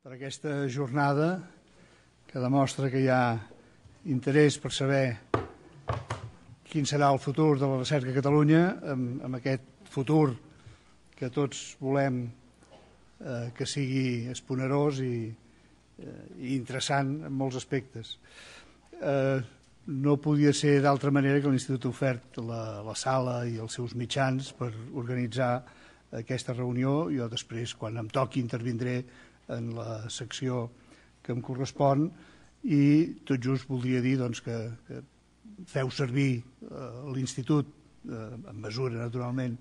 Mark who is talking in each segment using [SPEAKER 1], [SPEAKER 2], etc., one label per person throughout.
[SPEAKER 1] per aquesta jornada que demostra que hi ha interès
[SPEAKER 2] per saber quin serà el futur de la recerca a Catalunya amb, amb aquest futur que tots volem eh, que sigui esponerós i, eh, i interessant en molts aspectes. Eh, no podia ser d'altra manera que l'Institut ha ofert la, la sala i els seus mitjans per organitzar aquesta reunió. Jo després, quan em toqui, intervindré en la secció que em correspon i tot just voldria dir doncs, que, que feu servir eh, l'Institut, eh, en mesura naturalment,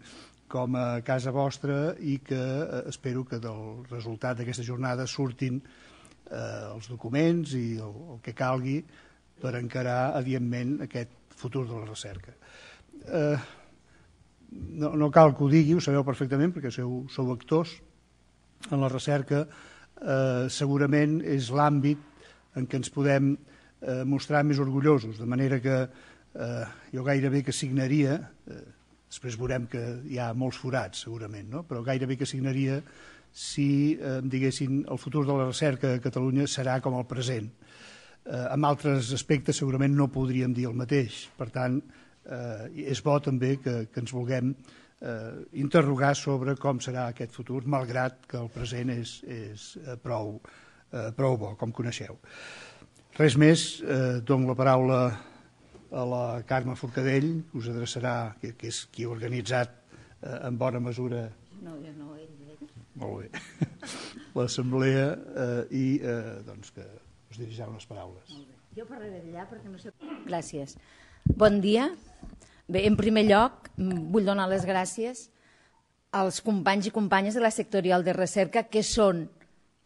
[SPEAKER 2] com a casa vostra i que eh, espero que del resultat d'aquesta jornada surtin eh, els documents i el, el que calgui per encarar adientment aquest futur de la recerca. Eh, no, no cal que ho digui, ho sabeu perfectament, perquè sou, sou actors en la recerca, eh, eh, segurament és l'àmbit en què ens podem eh, mostrar més orgullosos, de manera que eh, jo gairebé que signaria, eh, després veurem que hi ha molts forats segurament, no? però gairebé que signaria si eh, diguessin el futur de la recerca a Catalunya serà com el present. Eh, amb altres aspectes segurament no podríem dir el mateix, per tant eh, és bo també que, que ens vulguem eh, interrogar sobre com serà aquest futur, malgrat que el present és, és eh, prou, eh, prou bo, com coneixeu. Res més, eh, dono la paraula a la Carme Forcadell, que us adreçarà, que, que és qui ha organitzat eh, en bona mesura... No, jo no, ell. ell. Molt bé. L'assemblea eh, i eh, doncs que us dirigeu unes paraules. Molt bé.
[SPEAKER 3] Jo parlaré d'allà perquè no sé... Gràcies. Bon dia. Bé, en primer lloc, mm, vull donar les gràcies als companys i companyes de la sectorial de recerca que són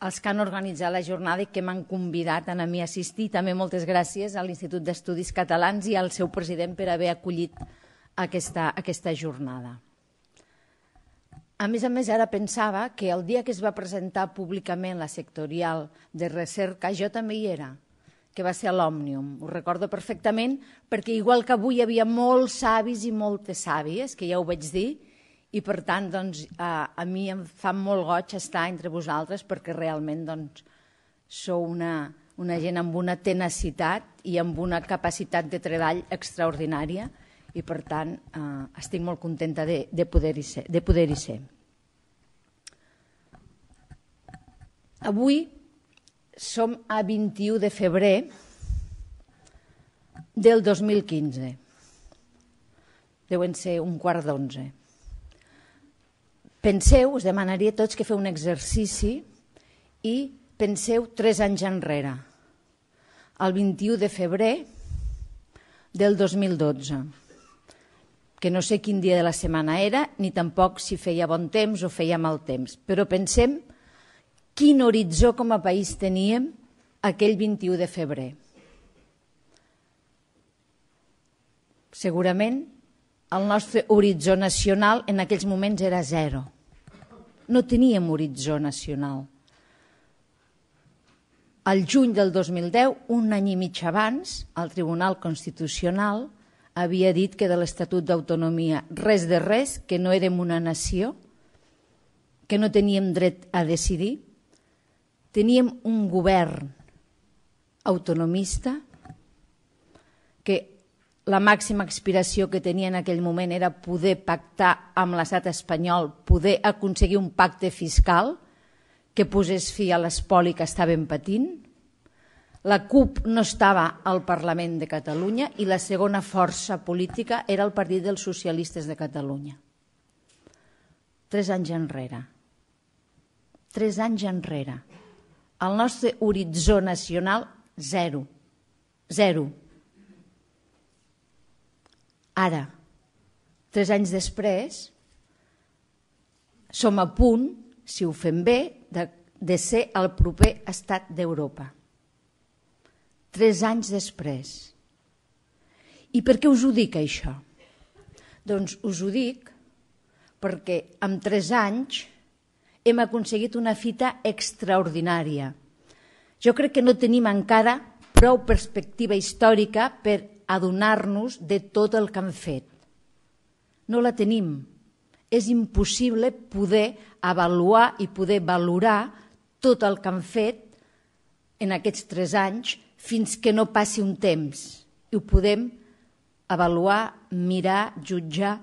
[SPEAKER 3] els que han organitzat la jornada i que m'han convidat a mi a assistir. També moltes gràcies a l'Institut d'Estudis Catalans i al seu president per haver acollit aquesta, aquesta jornada. A més a més, ara pensava que el dia que es va presentar públicament la sectorial de recerca jo també hi era que va ser a l'Òmnium. Ho recordo perfectament perquè igual que avui hi havia molts savis i moltes sàvies, que ja ho vaig dir, i per tant doncs, a, a mi em fa molt goig estar entre vosaltres perquè realment doncs, sou una, una gent amb una tenacitat i amb una capacitat de treball extraordinària i per tant eh, estic molt contenta de, de poder-hi ser, de poder ser. Avui som a 21 de febrer del 2015. Deuen ser un quart d'onze. Penseu, us demanaria tots que feu un exercici i penseu tres anys enrere, el 21 de febrer del 2012, que no sé quin dia de la setmana era, ni tampoc si feia bon temps o feia mal temps, però pensem que quin horitzó com a país teníem aquell 21 de febrer. Segurament el nostre horitzó nacional en aquells moments era zero. No teníem horitzó nacional. El juny del 2010, un any i mig abans, el Tribunal Constitucional havia dit que de l'Estatut d'Autonomia res de res, que no érem una nació, que no teníem dret a decidir, teníem un govern autonomista que la màxima aspiració que tenia en aquell moment era poder pactar amb l'estat espanyol, poder aconseguir un pacte fiscal que posés fi a l'espoli que estàvem patint. La CUP no estava al Parlament de Catalunya i la segona força política era el Partit dels Socialistes de Catalunya. Tres anys enrere. Tres anys enrere. El nostre horitzó nacional, zero. Zero. Ara, tres anys després, som a punt, si ho fem bé, de, de ser el proper estat d'Europa. Tres anys després. I per què us ho dic, això? Doncs us ho dic perquè amb tres anys hem aconseguit una fita extraordinària. Jo crec que no tenim encara prou perspectiva històrica per adonar-nos de tot el que han fet. No la tenim. És impossible poder avaluar i poder valorar tot el que han fet en aquests tres anys fins que no passi un temps i ho podem avaluar, mirar, jutjar,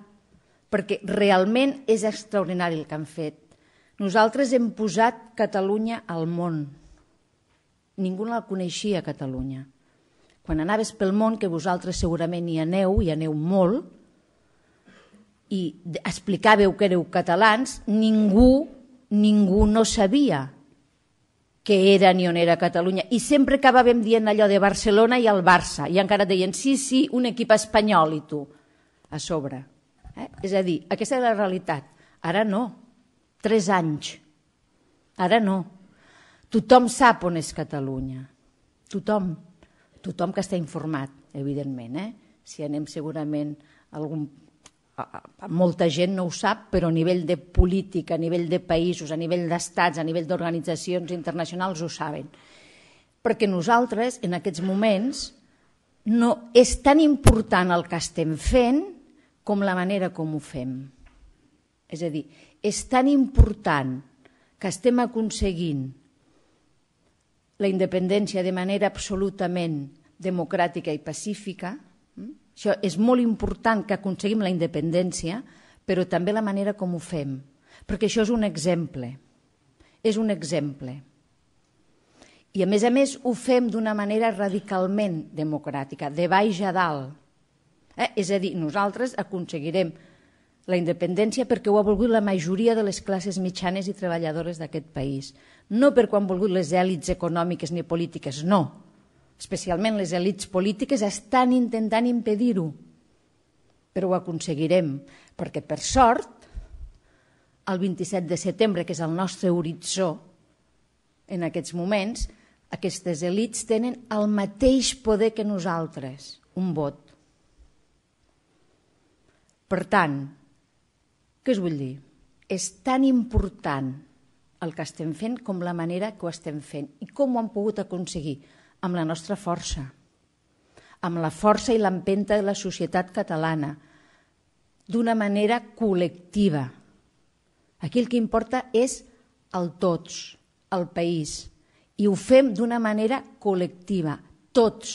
[SPEAKER 3] perquè realment és extraordinari el que han fet. Nosaltres hem posat Catalunya al món. Ningú no la coneixia, Catalunya. Quan anaves pel món, que vosaltres segurament hi aneu, hi aneu molt, i explicàveu que éreu catalans, ningú, ningú no sabia que era ni on era Catalunya. I sempre acabàvem dient allò de Barcelona i el Barça. I encara deien, sí, sí, un equip espanyol i tu, a sobre. Eh? És a dir, aquesta era la realitat. Ara no tres anys. Ara no. Tothom sap on és Catalunya. Tothom. Tothom que està informat, evidentment. Eh? Si anem segurament algun molta gent no ho sap, però a nivell de política, a nivell de països, a nivell d'estats, a nivell d'organitzacions internacionals ho saben. Perquè nosaltres, en aquests moments, no és tan important el que estem fent com la manera com ho fem. És a dir, és tan important que estem aconseguint la independència de manera absolutament democràtica i pacífica, mm? això és molt important que aconseguim la independència, però també la manera com ho fem, perquè això és un exemple, és un exemple. I a més a més ho fem d'una manera radicalment democràtica, de baix a dalt. Eh? És a dir, nosaltres aconseguirem la independència perquè ho ha volgut la majoria de les classes mitjanes i treballadores d'aquest país. No per quan han volgut les èlits econòmiques ni polítiques, no. Especialment les èlits polítiques estan intentant impedir-ho, però ho aconseguirem, perquè per sort el 27 de setembre, que és el nostre horitzó en aquests moments, aquestes elites tenen el mateix poder que nosaltres, un vot. Per tant, què us vull dir? És tan important el que estem fent com la manera que ho estem fent i com ho hem pogut aconseguir amb la nostra força, amb la força i l'empenta de la societat catalana, d'una manera col·lectiva. Aquí el que importa és el tots, el país, i ho fem d'una manera col·lectiva. Tots,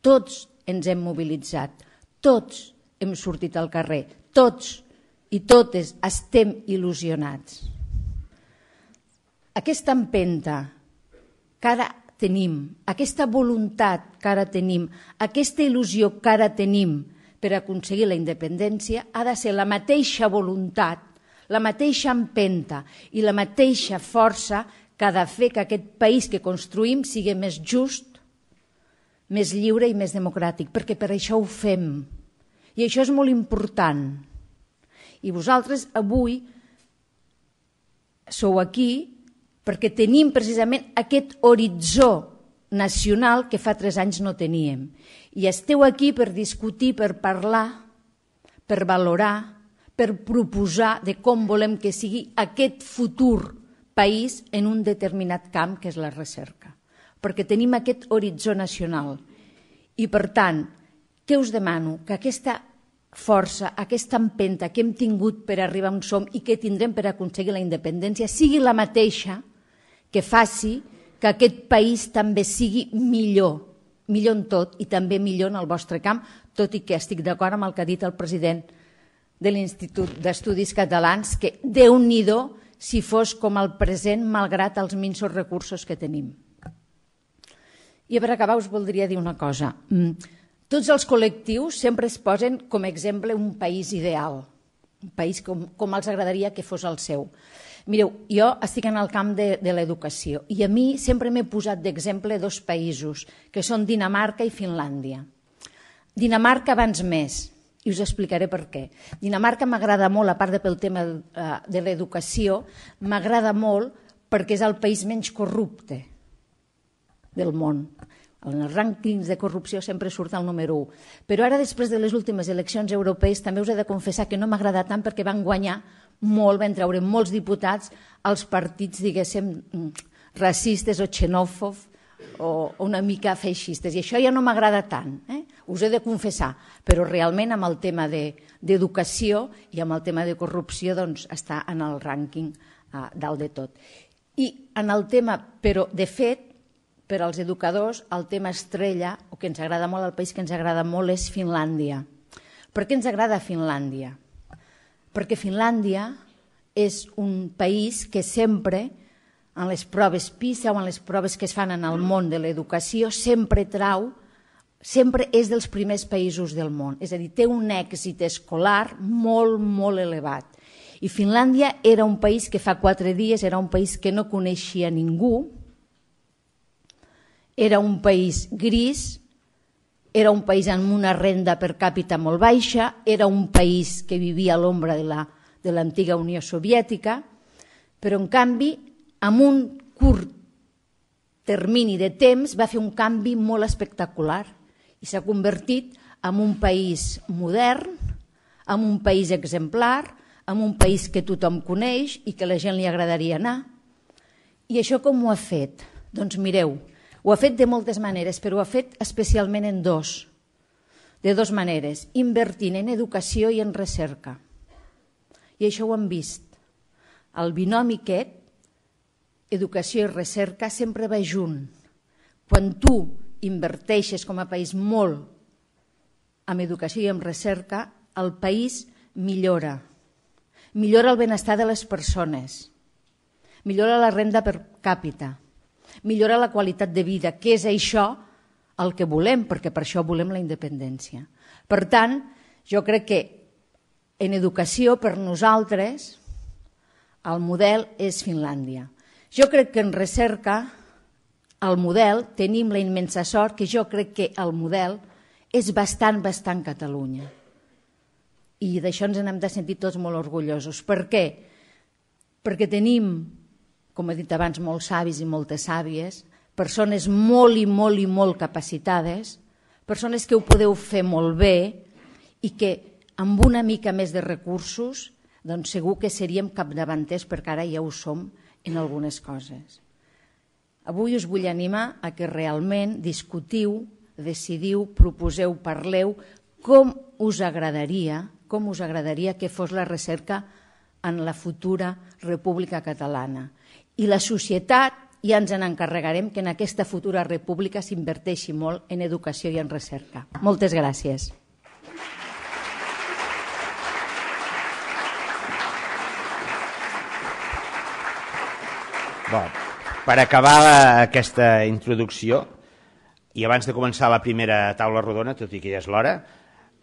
[SPEAKER 3] tots ens hem mobilitzat, tots hem sortit al carrer, tots i totes estem il·lusionats. Aquesta empenta que ara tenim, aquesta voluntat que ara tenim, aquesta il·lusió que ara tenim per aconseguir la independència ha de ser la mateixa voluntat, la mateixa empenta i la mateixa força que ha de fer que aquest país que construïm sigui més just, més lliure i més democràtic, perquè per això ho fem. I això és molt important. I vosaltres avui sou aquí perquè tenim precisament aquest horitzó nacional que fa tres anys no teníem. I esteu aquí per discutir, per parlar, per valorar, per proposar de com volem que sigui aquest futur país en un determinat camp que és la recerca. Perquè tenim aquest horitzó nacional. I per tant, què us demano? Que aquesta força, aquesta empenta que hem tingut per arribar on som i que tindrem per aconseguir la independència sigui la mateixa que faci que aquest país també sigui millor, millor en tot i també millor en el vostre camp, tot i que estic d'acord amb el que ha dit el president de l'Institut d'Estudis Catalans, que déu nhi si fos com el present malgrat els minsos recursos que tenim. I per acabar us voldria dir una cosa. Mm. Tots els col·lectius sempre es posen com a exemple un país ideal, un país com, com els agradaria que fos el seu. Mireu, jo estic en el camp de, de l'educació i a mi sempre m'he posat d'exemple dos països, que són Dinamarca i Finlàndia. Dinamarca abans més, i us explicaré per què. Dinamarca m'agrada molt, a part de pel tema eh, de l'educació, m'agrada molt perquè és el país menys corrupte del món en els rànquings de corrupció sempre surt el número 1. Però ara, després de les últimes eleccions europees, també us he de confessar que no m'agrada tant perquè van guanyar molt, van treure molts diputats als partits, diguéssim, mm, racistes o xenòfob o una mica feixistes. I això ja no m'agrada tant, eh? us he de confessar. Però realment amb el tema d'educació de, i amb el tema de corrupció doncs, està en el rànquing eh, dalt de tot. I en el tema, però de fet, per als educadors el tema estrella, o que ens agrada molt, el país que ens agrada molt és Finlàndia. Per què ens agrada Finlàndia? Perquè Finlàndia és un país que sempre, en les proves PISA o en les proves que es fan en el món de l'educació, sempre trau, sempre és dels primers països del món. És a dir, té un èxit escolar molt, molt elevat. I Finlàndia era un país que fa quatre dies era un país que no coneixia ningú, era un país gris, era un país amb una renda per càpita molt baixa, era un país que vivia a l'ombra de l'antiga la, Unió Soviètica, però en canvi, amb un curt termini de temps, va fer un canvi molt espectacular i s'ha convertit en un país modern, en un país exemplar, en un país que tothom coneix i que la gent li agradaria anar. I això com ho ha fet? Doncs mireu, ho ha fet de moltes maneres, però ho ha fet especialment en dos. De dues maneres, invertint en educació i en recerca. I això ho hem vist. El binomi aquest, educació i recerca, sempre va junt. Quan tu inverteixes com a país molt en educació i en recerca, el país millora. Millora el benestar de les persones. Millora la renda per càpita millorar la qualitat de vida, que és això el que volem, perquè per això volem la independència. Per tant, jo crec que en educació, per nosaltres, el model és Finlàndia. Jo crec que en recerca, el model, tenim la immensa sort que jo crec que el model és bastant, bastant Catalunya. I d'això ens n'hem de sentir tots molt orgullosos. Per què? Perquè tenim com he dit abans, molt savis i moltes sàvies, persones molt i molt i molt capacitades, persones que ho podeu fer molt bé i que amb una mica més de recursos doncs segur que seríem capdavanters perquè ara ja ho som en algunes coses. Avui us vull animar a que realment discutiu, decidiu, proposeu, parleu com us agradaria com us agradaria que fos la recerca en la futura República Catalana. I la societat ja ens en encarregarem que en aquesta futura república s'inverteixi molt en educació i en recerca. Moltes gràcies.
[SPEAKER 4] Bon, per acabar la, aquesta introducció, i abans de començar la primera taula rodona, tot i que ja és l'hora,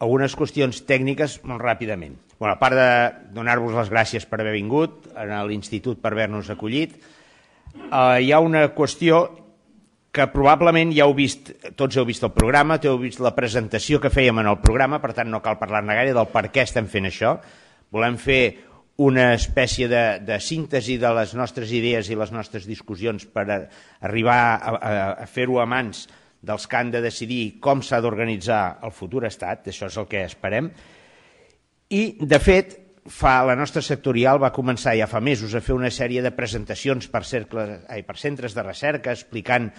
[SPEAKER 4] algunes qüestions tècniques molt ràpidament. Bueno, a part de donar-vos les gràcies per haver vingut, a l'Institut per haver-nos acollit, eh, hi ha una qüestió que probablement ja heu vist, tots heu vist el programa, heu vist la presentació que fèiem en el programa, per tant no cal parlar-ne gaire del per què estem fent això. Volem fer una espècie de, de síntesi de les nostres idees i les nostres discussions per a, arribar a, a, a fer-ho a mans dels que han de decidir com s'ha d'organitzar el futur estat, això és el que esperem, i, de fet, fa, la nostra sectorial va començar ja fa mesos a fer una sèrie de presentacions per, cercles, ai, per centres de recerca explicant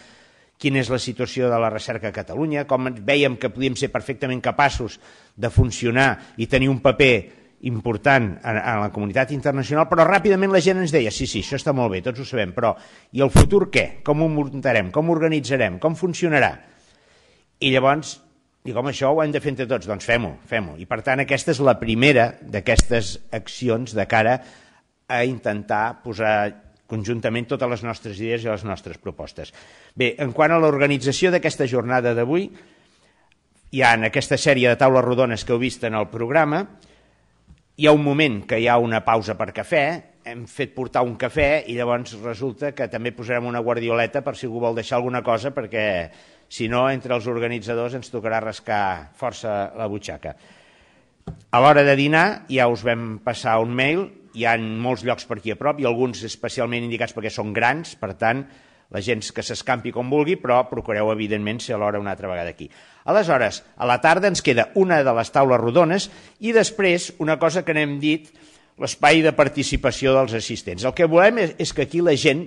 [SPEAKER 4] quina és la situació de la recerca a Catalunya, com vèiem que podíem ser perfectament capaços de funcionar i tenir un paper important en, en la comunitat internacional, però ràpidament la gent ens deia sí, sí, això està molt bé, tots ho sabem, però i el futur què? Com ho muntarem? Com ho organitzarem? Com funcionarà? I llavors, i com això ho hem de fer entre tots, doncs fem-ho, fem-ho. I per tant, aquesta és la primera d'aquestes accions de cara a intentar posar conjuntament totes les nostres idees i les nostres propostes. Bé, en quant a l'organització d'aquesta jornada d'avui, hi ha en aquesta sèrie de taules rodones que heu vist en el programa, hi ha un moment que hi ha una pausa per cafè, hem fet portar un cafè i llavors resulta que també posarem una guardioleta per si algú vol deixar alguna cosa perquè si no, entre els organitzadors ens tocarà rascar força la butxaca. A l'hora de dinar ja us vam passar un mail, hi ha molts llocs per aquí a prop i alguns especialment indicats perquè són grans, per tant, la gent que s'escampi com vulgui, però procureu, evidentment, ser alhora una altra vegada aquí. Aleshores, a la tarda ens queda una de les taules rodones i després una cosa que n'hem dit, l'espai de participació dels assistents. El que volem és, és que aquí la gent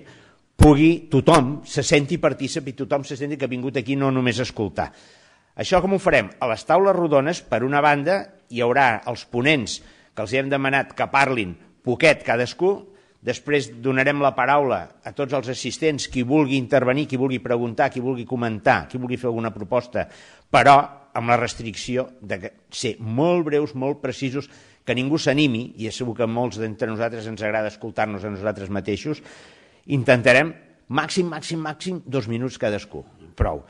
[SPEAKER 4] pugui, tothom se senti partícip i tothom se senti que ha vingut aquí no només a escoltar. Això com ho farem? A les taules rodones, per una banda, hi haurà els ponents que els hem demanat que parlin poquet cadascú, Després donarem la paraula a tots els assistents, qui vulgui intervenir, qui vulgui preguntar, qui vulgui comentar, qui vulgui fer alguna proposta, però amb la restricció de ser molt breus, molt precisos, que ningú s'animi, i és segur que molts d'entre nosaltres ens agrada escoltar-nos a nosaltres mateixos, intentarem màxim, màxim, màxim, dos minuts cadascú, prou.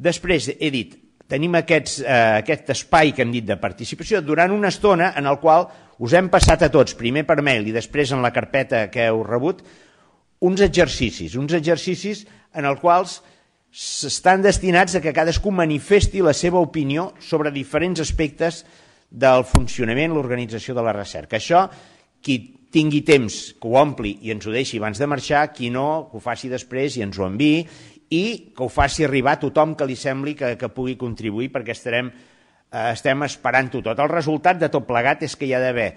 [SPEAKER 4] Després he dit, tenim aquests, eh, aquest espai que hem dit de participació durant una estona en el qual us hem passat a tots, primer per mail i després en la carpeta que heu rebut, uns exercicis, uns exercicis en els quals estan destinats a que cadascú manifesti la seva opinió sobre diferents aspectes del funcionament, l'organització de la recerca. Això, qui tingui temps que ho ompli i ens ho deixi abans de marxar, qui no, que ho faci després i ens ho enviï, i que ho faci arribar a tothom que li sembli que, que pugui contribuir, perquè estarem Eh, estem esperant-ho tot. El resultat de tot plegat és que hi ha d'haver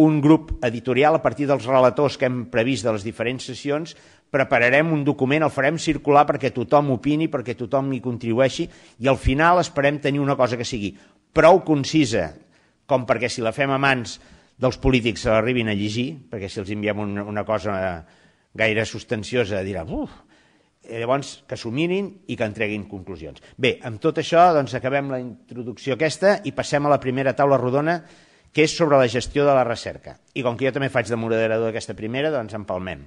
[SPEAKER 4] un grup editorial a partir dels relators que hem previst de les diferents sessions prepararem un document, el farem circular perquè tothom opini, perquè tothom hi contribueixi i al final esperem tenir una cosa que sigui prou concisa com perquè si la fem a mans dels polítics se l'arribin a llegir, perquè si els enviem una cosa gaire substanciosa dirà, uf, eh, llavors que s'ho mirin i que entreguin conclusions. Bé, amb tot això doncs, acabem la introducció aquesta i passem a la primera taula rodona que és sobre la gestió de la recerca. I com que jo també faig de moderador d'aquesta primera, doncs empalmem.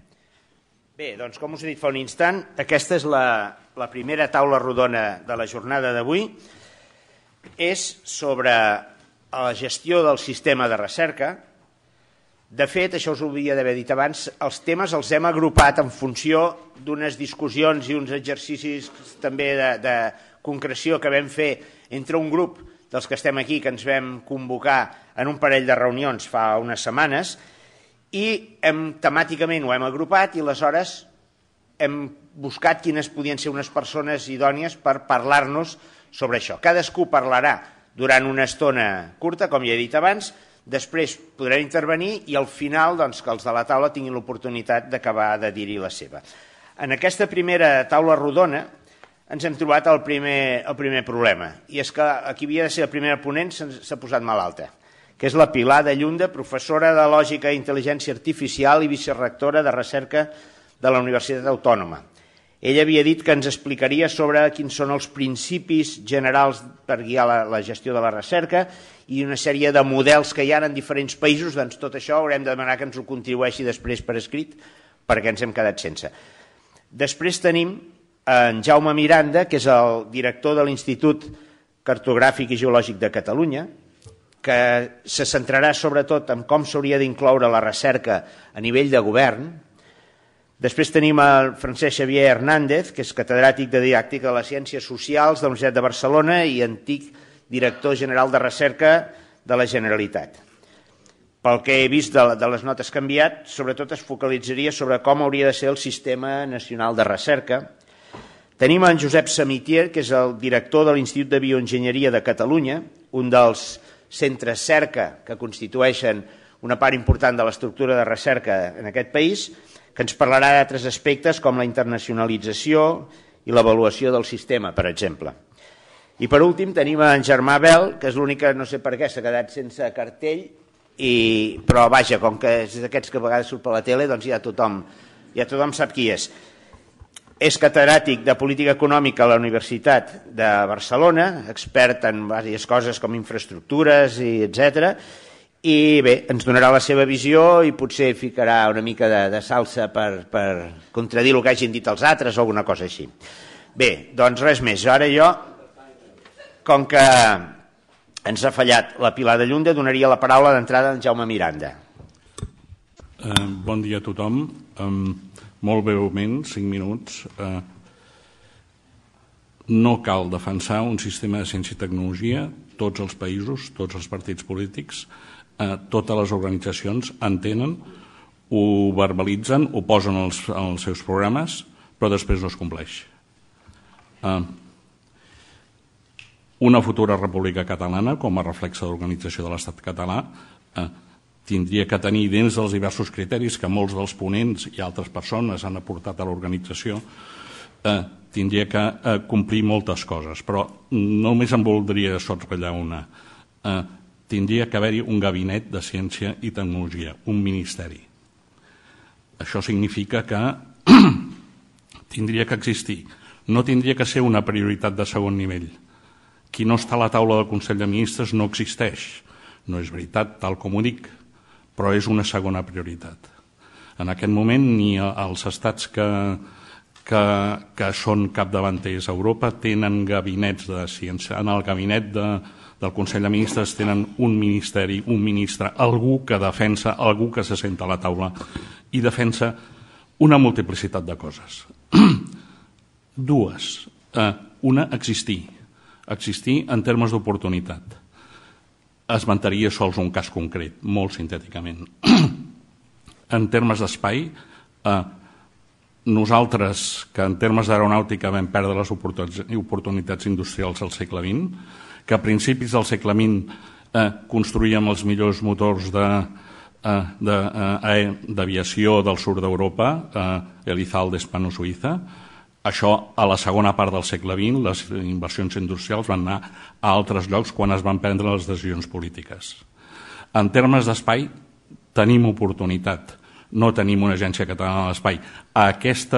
[SPEAKER 4] Bé, doncs com us he dit fa un instant, aquesta és la, la primera taula rodona de la jornada d'avui. És sobre la gestió del sistema de recerca de fet, això us ho havia d'haver dit abans, els temes els hem agrupat en funció d'unes discussions i uns exercicis també de, de concreció que vam fer entre un grup dels que estem aquí, que ens vam convocar en un parell de reunions fa unes setmanes, i hem, temàticament ho hem agrupat i aleshores hem buscat quines podien ser unes persones idònies per parlar-nos sobre això. Cadascú parlarà durant una estona curta, com ja he dit abans, Després podran intervenir i al final doncs, que els de la taula tinguin l'oportunitat d'acabar de dir-hi la seva. En aquesta primera taula rodona ens hem trobat el primer, el primer problema, i és que aquí havia de ser el primer ponent s'ha posat malalta, que és la Pilar de Llunda, professora de Lògica i Intel·ligència Artificial i vicerrectora de recerca de la Universitat Autònoma. Ell havia dit que ens explicaria sobre quins són els principis generals per guiar la, la gestió de la recerca i una sèrie de models que hi ha en diferents països, doncs tot això haurem de demanar que ens ho contribueixi després per escrit perquè ens hem quedat sense. Després tenim en Jaume Miranda, que és el director de l'Institut Cartogràfic i Geològic de Catalunya, que se centrarà sobretot en com s'hauria d'incloure la recerca a nivell de govern, Després tenim el Francesc Xavier Hernández, que és catedràtic de didàctica de les Ciències Socials de la Universitat de Barcelona i antic director general de recerca de la Generalitat. Pel que he vist de, les notes que enviat, sobretot es focalitzaria sobre com hauria de ser el Sistema Nacional de Recerca. Tenim en Josep Samitier, que és el director de l'Institut de Bioenginyeria de Catalunya, un dels centres cerca que constitueixen una part important de l'estructura de recerca en aquest país, i que ens parlarà d'altres aspectes com la internacionalització i l'avaluació del sistema, per exemple. I per últim tenim en Germà Bel, que és l'únic que no sé per què s'ha quedat sense cartell, i, però vaja, com que és d'aquests que a vegades surt per la tele, doncs ja tothom, ja tothom sap qui és. És catedràtic de política econòmica a la Universitat de Barcelona, expert en diverses coses com infraestructures i etcètera, i bé, ens donarà la seva visió i potser ficarà una mica de, de salsa per, per contradir el que hagin dit els altres o alguna cosa així. Bé, doncs res més. Ara jo, com que ens ha fallat la Pilar de Llunda, donaria la paraula d'entrada en Jaume Miranda.
[SPEAKER 5] Eh, bon dia a tothom. Eh, molt breument, 5 minuts. Eh, no cal defensar un sistema de ciència i tecnologia, tots els països, tots els partits polítics, eh, totes les organitzacions entenen, ho verbalitzen, ho posen als, als seus programes, però després no es compleix. Eh, una futura república catalana, com a reflexa d'organització de l'Estat català, eh, tindria que tenir dins dels diversos criteris que molts dels ponents i altres persones han aportat a l'organització, eh, tindria que eh, complir moltes coses, però només em voldria sotrellar una. Eh, tindria que haver-hi un gabinet de ciència i tecnologia, un ministeri. Això significa que tindria que existir. No tindria que ser una prioritat de segon nivell. Qui no està a la taula del Consell de Ministres no existeix. No és veritat, tal com ho dic, però és una segona prioritat. En aquest moment, ni els estats que, que, que són capdavanters a Europa tenen gabinets de ciència. En el gabinet de ciència del Consell de Ministres tenen un ministeri, un ministre, algú que defensa, algú que se senta a la taula i defensa una multiplicitat de coses. Dues. Eh, una, existir. Existir en termes d'oportunitat. Esmentaria sols un cas concret, molt sintèticament. en termes d'espai, eh, nosaltres, que en termes d'aeronàutica vam perdre les oportunitats industrials al segle XX, que a principis del segle XX eh, construïem els millors motors de eh, eh, d'aviació de, del sud d'Europa, eh, Elizal d'Espano-Suïssa. Això, a la segona part del segle XX, les inversions industrials van anar a altres llocs quan es van prendre les decisions polítiques. En termes d'espai, tenim oportunitat. No tenim una agència catalana de l'espai. Aquest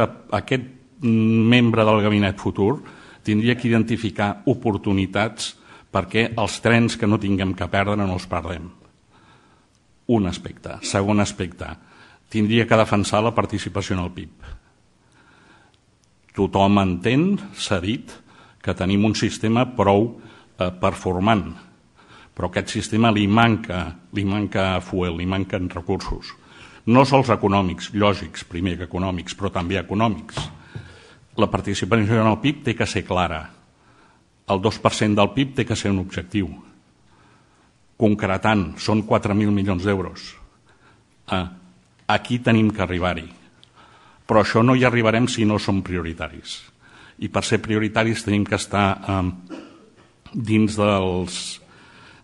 [SPEAKER 5] membre del gabinet futur tindria que identificar oportunitats perquè els trens que no tinguem que perdre no els perdem. Un aspecte. Segon aspecte, tindria que defensar la participació en el PIB. Tothom entén, s'ha dit, que tenim un sistema prou eh, performant, però aquest sistema li manca, li manca fuel, li manquen recursos. No sols econòmics, lògics, primer que econòmics, però també econòmics. La participació en el PIB té que ser clara el 2% del PIB té que ser un objectiu. Concretant, són 4.000 milions d'euros. Ah, aquí tenim que arribar-hi. Però això no hi arribarem si no som prioritaris. I per ser prioritaris tenim que estar ehm, dins dels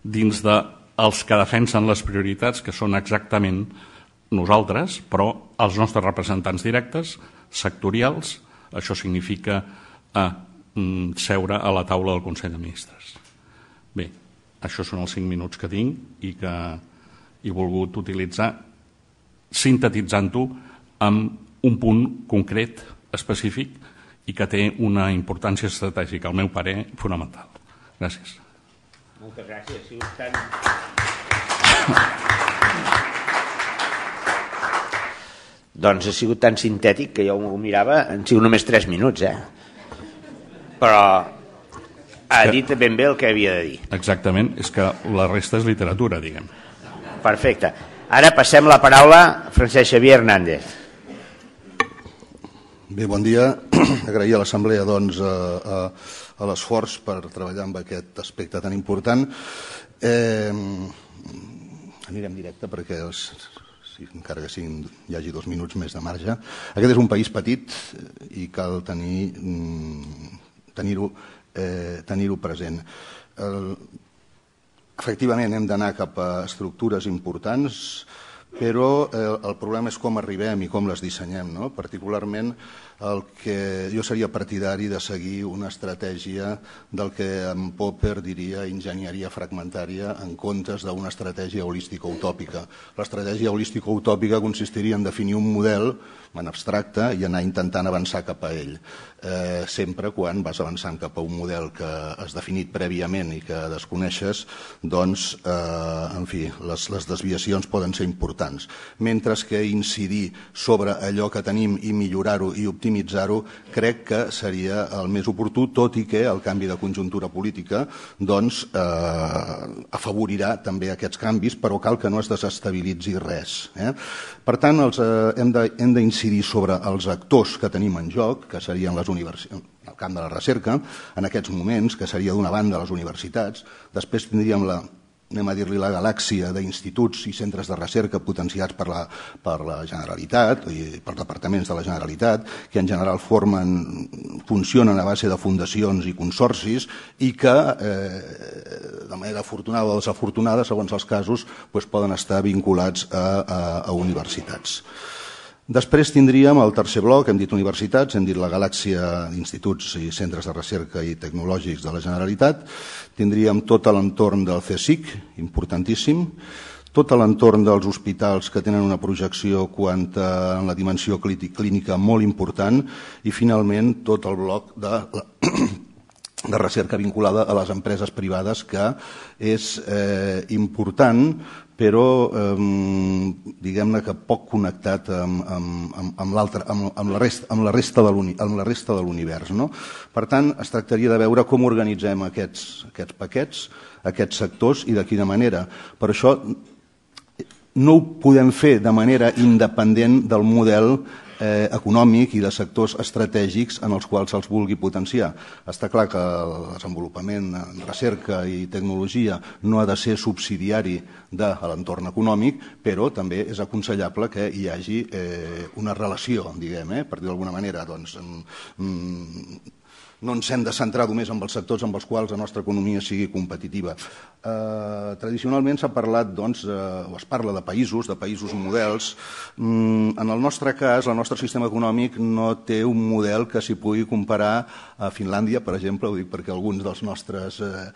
[SPEAKER 5] dins de els que defensen les prioritats, que són exactament nosaltres, però els nostres representants directes, sectorials, això significa eh, Mm, seure a la taula del Consell de Ministres. Bé, això són els cinc minuts que tinc i que he volgut utilitzar sintetitzant-ho amb un punt concret, específic, i que té una importància estratègica, al meu parer, fonamental. Gràcies.
[SPEAKER 4] Moltes gràcies. Si tan... doncs ha sigut tan sintètic que jo ho mirava, han sigut només 3 minuts, eh? però ha dit ben bé el que havia de dir. Exactament, és que la resta és literatura, diguem. Perfecte. Ara passem la paraula
[SPEAKER 6] a Francesc Xavier Hernández. Bé, bon dia. Agrair a l'Assemblea doncs, a, a, a l'esforç per treballar amb aquest aspecte tan important. Eh, anirem directe perquè els, si, encara que siguin, hi hagi dos minuts més de marge. Aquest és un país petit i cal tenir mm, tenir-ho eh, tenir present. El, efectivament, hem d'anar cap a estructures importants, però eh, el problema és com arribem i com les dissenyem. No? Particularment, el que jo seria partidari de seguir una estratègia del que en Popper diria enginyeria fragmentària en comptes d'una estratègia holística utòpica. L'estratègia holística utòpica consistiria en definir un model en abstracte i anar intentant avançar cap a ell. Eh, sempre quan vas avançant cap a un model que has definit prèviament i que desconeixes, doncs, eh, en fi, les, les desviacions poden ser importants. Mentre que incidir sobre allò que tenim i millorar-ho i obtenir optimitzar-ho crec que seria el més oportú, tot i que el canvi de conjuntura política doncs, eh, afavorirà també aquests canvis, però cal que no es desestabilitzi res. Eh? Per tant, els, eh, hem d'incidir sobre els actors que tenim en joc, que serien les universitats, el camp de la recerca, en aquests moments, que seria d'una banda les universitats, després tindríem la anem a dir-li la galàxia d'instituts i centres de recerca potenciats per la, per la Generalitat i per departaments de la Generalitat, que en general formen, funcionen a base de fundacions i consorcis i que, eh, de manera afortunada o desafortunada, segons els casos, doncs poden estar vinculats a, a, a universitats. Després tindríem el tercer bloc, hem dit universitats, hem dit la galàxia d'instituts i centres de recerca i tecnològics de la Generalitat, tindríem tot l'entorn del CSIC, importantíssim, tot l'entorn dels hospitals que tenen una projecció quant a la dimensió clínica molt important i, finalment, tot el bloc de la, de recerca vinculada a les empreses privades que és eh, important però eh, diguem-ne que poc connectat amb, amb, amb, amb, amb, amb, la, resta, amb, la, resta de amb la resta de l'univers. No? Per tant, es tractaria de veure com organitzem aquests, aquests paquets, aquests sectors i de quina manera. Per això no ho podem fer de manera independent del model eh, econòmic i de sectors estratègics en els quals se'ls vulgui potenciar. Està clar que el desenvolupament en recerca i tecnologia no ha de ser subsidiari de l'entorn econòmic, però també és aconsellable que hi hagi eh, una relació, diguem, eh, per dir d'alguna manera, doncs, mm, no ens hem de centrar només en els sectors amb els quals la nostra economia sigui competitiva. Eh, tradicionalment s'ha parlat, doncs, eh, o es parla de països, de països models. Mm, en el nostre cas, el nostre sistema econòmic no té un model que s'hi pugui comparar a Finlàndia, per exemple, ho dic perquè alguns dels nostres eh,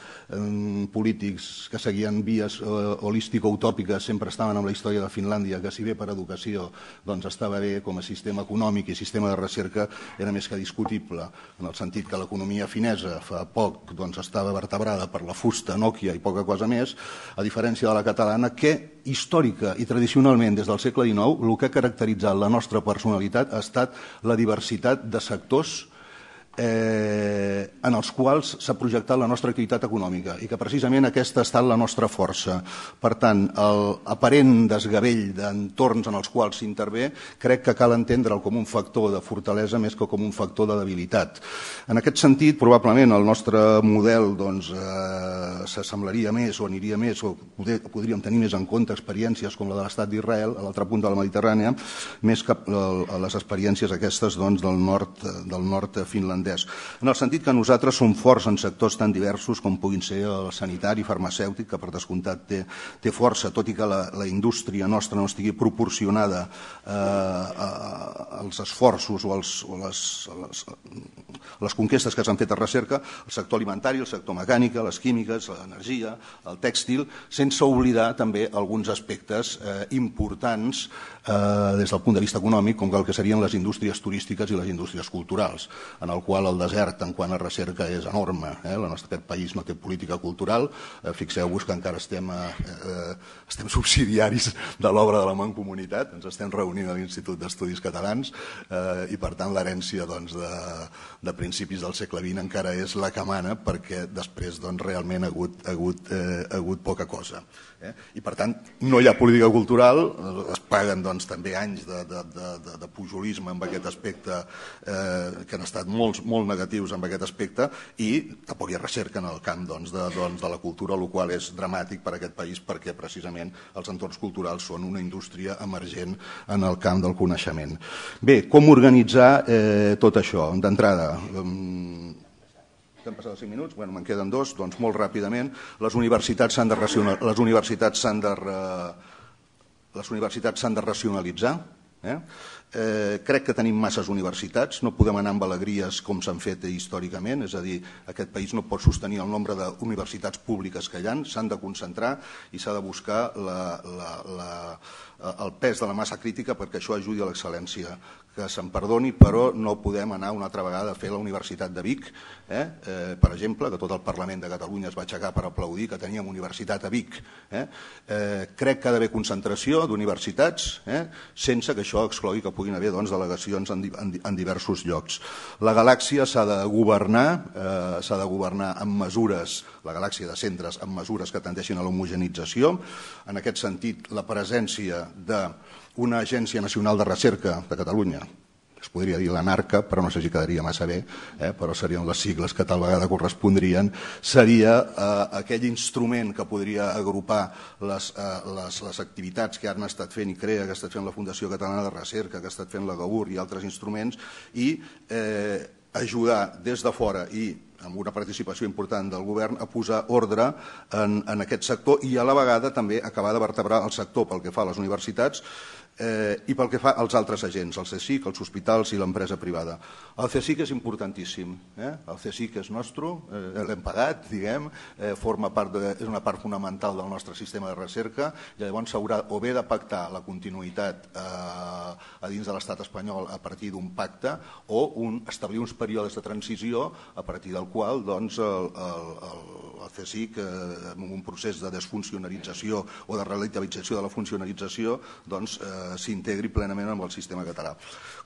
[SPEAKER 6] polítics que seguien vies eh, holístico-utòpiques sempre estaven amb la història de Finlàndia, que si bé per educació doncs estava bé com a sistema econòmic i sistema de recerca, era més que discutible, en el sentit que l'economia finesa fa poc doncs, estava vertebrada per la fusta, Nokia i poca cosa més, a diferència de la catalana, que històrica i tradicionalment des del segle XIX el que ha caracteritzat la nostra personalitat ha estat la diversitat de sectors eh, en els quals s'ha projectat la nostra activitat econòmica i que precisament aquesta ha estat la nostra força. Per tant, el aparent desgavell d'entorns en els quals s'intervé crec que cal entendre'l com un factor de fortalesa més que com un factor de debilitat. En aquest sentit, probablement el nostre model doncs, eh, més o aniria més o poder, podríem tenir més en compte experiències com la de l'estat d'Israel a l'altra punta de la Mediterrània més que les experiències aquestes doncs, del nord, del nord finlandès entès. en el sentit que nosaltres som forts en sectors tan diversos com puguin ser el sanitari, farmacèutic, que per descomptat té, té força, tot i que la, la indústria nostra no estigui proporcionada eh, als esforços o, als, o les, a les, les conquestes que s'han fet a recerca, el sector alimentari, el sector mecànic, les químiques, l'energia, el tèxtil, sense oblidar també alguns aspectes eh, importants eh, des del punt de vista econòmic, com el que serien les indústries turístiques i les indústries culturals, en el qual el desert en quant a recerca és enorme. Eh? La nostra, aquest país no té política cultural. Eh, Fixeu-vos que encara estem, a, eh, eh, estem subsidiaris de l'obra de la Mancomunitat. Ens estem reunint a l'Institut d'Estudis Catalans eh, i, per tant, l'herència doncs, de, de principis del segle XX encara és la que mana perquè després doncs, realment ha hagut, ha hagut, eh, ha hagut poca cosa. Eh? I per tant, no hi ha política cultural, es paguen doncs, també anys de, de, de, de pujolisme amb aquest aspecte, eh, que han estat molt, molt negatius amb aquest aspecte, i tampoc hi ha recerca en el camp doncs, de, doncs, de la cultura, el qual és dramàtic per a aquest país perquè precisament els entorns culturals són una indústria emergent en el camp del coneixement. Bé, com organitzar eh, tot això? D'entrada, eh, estem passant els 5 minuts, bueno, me'n queden dos, doncs molt ràpidament. Les universitats s'han de, racional... les universitats s'han de, les universitats s'han de racionalitzar. Eh? Eh, crec que tenim masses universitats, no podem anar amb alegries com s'han fet històricament, és a dir, aquest país no pot sostenir el nombre d'universitats públiques que hi ha, s'han de concentrar i s'ha de buscar la, la, la, Eh, el pes de la massa crítica perquè això ajudi a l'excel·lència. Que se'n perdoni, però no podem anar una altra vegada a fer la Universitat de Vic, eh? Eh, per exemple, que tot el Parlament de Catalunya es va aixecar per aplaudir que teníem universitat a Vic. Eh? Eh, crec que ha d'haver concentració d'universitats eh? sense que això exclogui que puguin haver doncs, delegacions en, en, en diversos llocs. La galàxia s'ha de governar, eh, s'ha de governar amb mesures la galàxia de centres amb mesures que tendeixin a l'homogenització. En aquest sentit, la presència d'una Agència Nacional de Recerca de Catalunya, es podria dir l'anarca, però no sé si quedaria massa bé, eh? però serien les sigles que tal vegada correspondrien, seria eh, aquell instrument que podria agrupar les, eh, les, les activitats que han estat fent i crea, que ha estat fent la Fundació Catalana de Recerca, que ha estat fent la GAUR i altres instruments, i eh, ajudar des de fora i amb una participació important del govern, a posar ordre en, en aquest sector i a la vegada també acabar de vertebrar el sector pel que fa a les universitats, eh, i pel que fa als altres agents, el CSIC, els hospitals i l'empresa privada. El CSIC és importantíssim, eh? el CSIC és nostre, eh, l'hem pagat, diguem, eh, forma part de, és una part fonamental del nostre sistema de recerca, i llavors s'haurà o bé de pactar la continuïtat eh, a dins de l'estat espanyol a partir d'un pacte o un, establir uns períodes de transició a partir del qual doncs, el, el, el, el CSIC, eh, en un procés de desfuncionalització o de relativització de la funcionalització, doncs, eh, s'integri plenament amb el sistema català.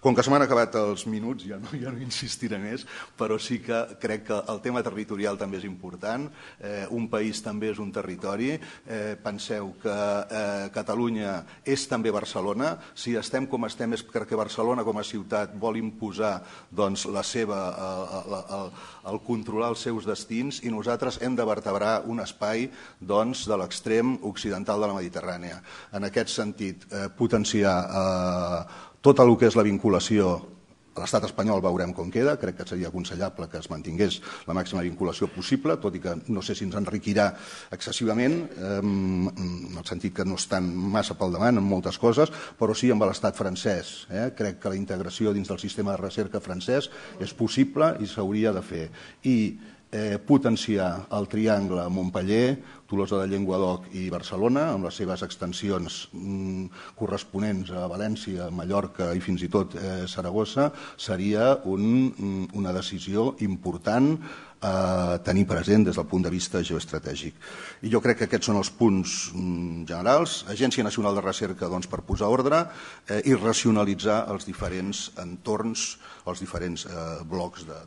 [SPEAKER 6] Com que se m'han acabat els minuts, ja no, ja no insistiré més, però sí que crec que el tema territorial també és important. Eh, un país també és un territori. Eh, penseu que eh, Catalunya és també Barcelona. Si estem com estem és perquè Barcelona com a ciutat vol imposar doncs, la seva, el, eh, el, el controlar els seus destins i nosaltres hem de vertebrar un espai doncs, de l'extrem occidental de la Mediterrània. En aquest sentit, eh, potenciar potenciar eh, tot el que és la vinculació a l'estat espanyol veurem com queda, crec que seria aconsellable que es mantingués la màxima vinculació possible, tot i que no sé si ens enriquirà excessivament, en el sentit que no estan massa pel davant en moltes coses, però sí amb l'estat francès. Eh? Crec que la integració dins del sistema de recerca francès és possible i s'hauria de fer. I eh, potenciar el triangle Montpellier, Tolosa de Llenguadoc i Barcelona, amb les seves extensions mm, corresponents a València, Mallorca i fins i tot eh, Saragossa, seria un, mm, una decisió important a eh, tenir present des del punt de vista geoestratègic. I jo crec que aquests són els punts mm, generals. Agència Nacional de Recerca doncs, per posar ordre eh, i racionalitzar els diferents entorns, els diferents eh, blocs de,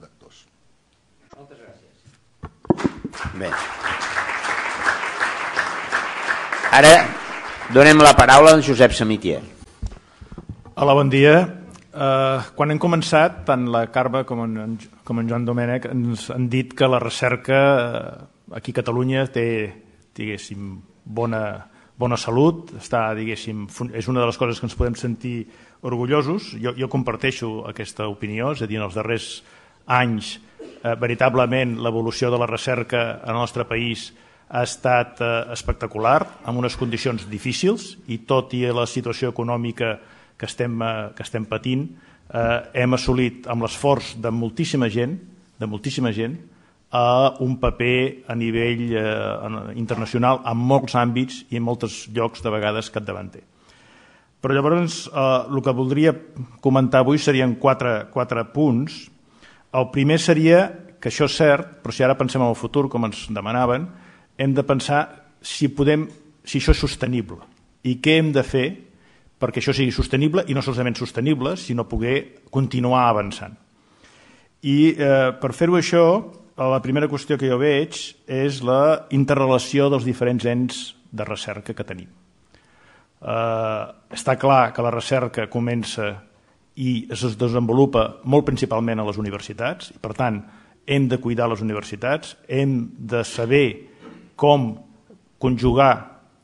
[SPEAKER 6] Bé.
[SPEAKER 4] Ara donem la paraula a Josep Samitier.
[SPEAKER 1] Hola, bon dia. Uh, quan hem començat, tant la Carme com en, com en Joan Domènec ens han dit que la recerca uh, aquí a Catalunya té, diguéssim, bona, bona salut, està, diguéssim, és una de les coses que ens podem sentir orgullosos. Jo, jo comparteixo aquesta opinió, és a dir, en els darrers anys, eh, veritablement l'evolució de la recerca en el nostre país ha estat eh, espectacular, amb unes condicions difícils i tot i la situació econòmica que estem, eh, que estem patint, eh, hem assolit amb l'esforç de moltíssima gent, de moltíssima gent, a un paper a nivell eh, internacional en molts àmbits i en molts llocs de vegades capdavanter. Però llavors eh, el que voldria comentar avui serien quatre, quatre punts el primer seria que això és cert, però si ara pensem en el futur, com ens demanaven, hem de pensar si, podem, si això és sostenible i què hem de fer perquè això sigui sostenible i no solament sostenible, sinó poder continuar avançant. I eh, per fer-ho això, la primera qüestió que jo veig és la interrelació dels diferents ens de recerca que tenim. Eh, està clar que la recerca comença i es desenvolupa molt principalment a les universitats. I, per tant, hem de cuidar les universitats, hem de saber com conjugar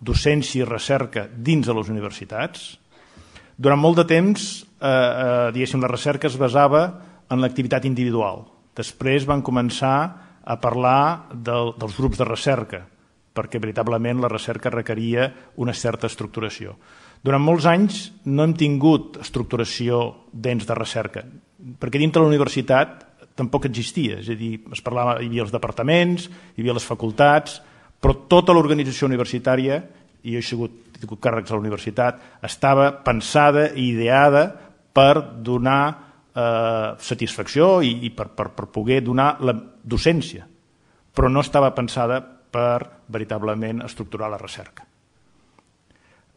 [SPEAKER 1] docència i recerca dins de les universitats. Durant molt de temps, eh, eh, la recerca es basava en l'activitat individual. Després van començar a parlar de, dels grups de recerca, perquè veritablement la recerca requeria una certa estructuració. Durant molts anys no hem tingut estructuració d'ens de recerca, perquè dintre de la universitat tampoc existia, és a dir, es parlava, hi havia els departaments, hi havia les facultats, però tota l'organització universitària, i jo he sigut he tingut càrrecs a la universitat, estava pensada i ideada per donar eh, satisfacció i, i per, per, per poder donar la docència, però no estava pensada per veritablement estructurar la recerca.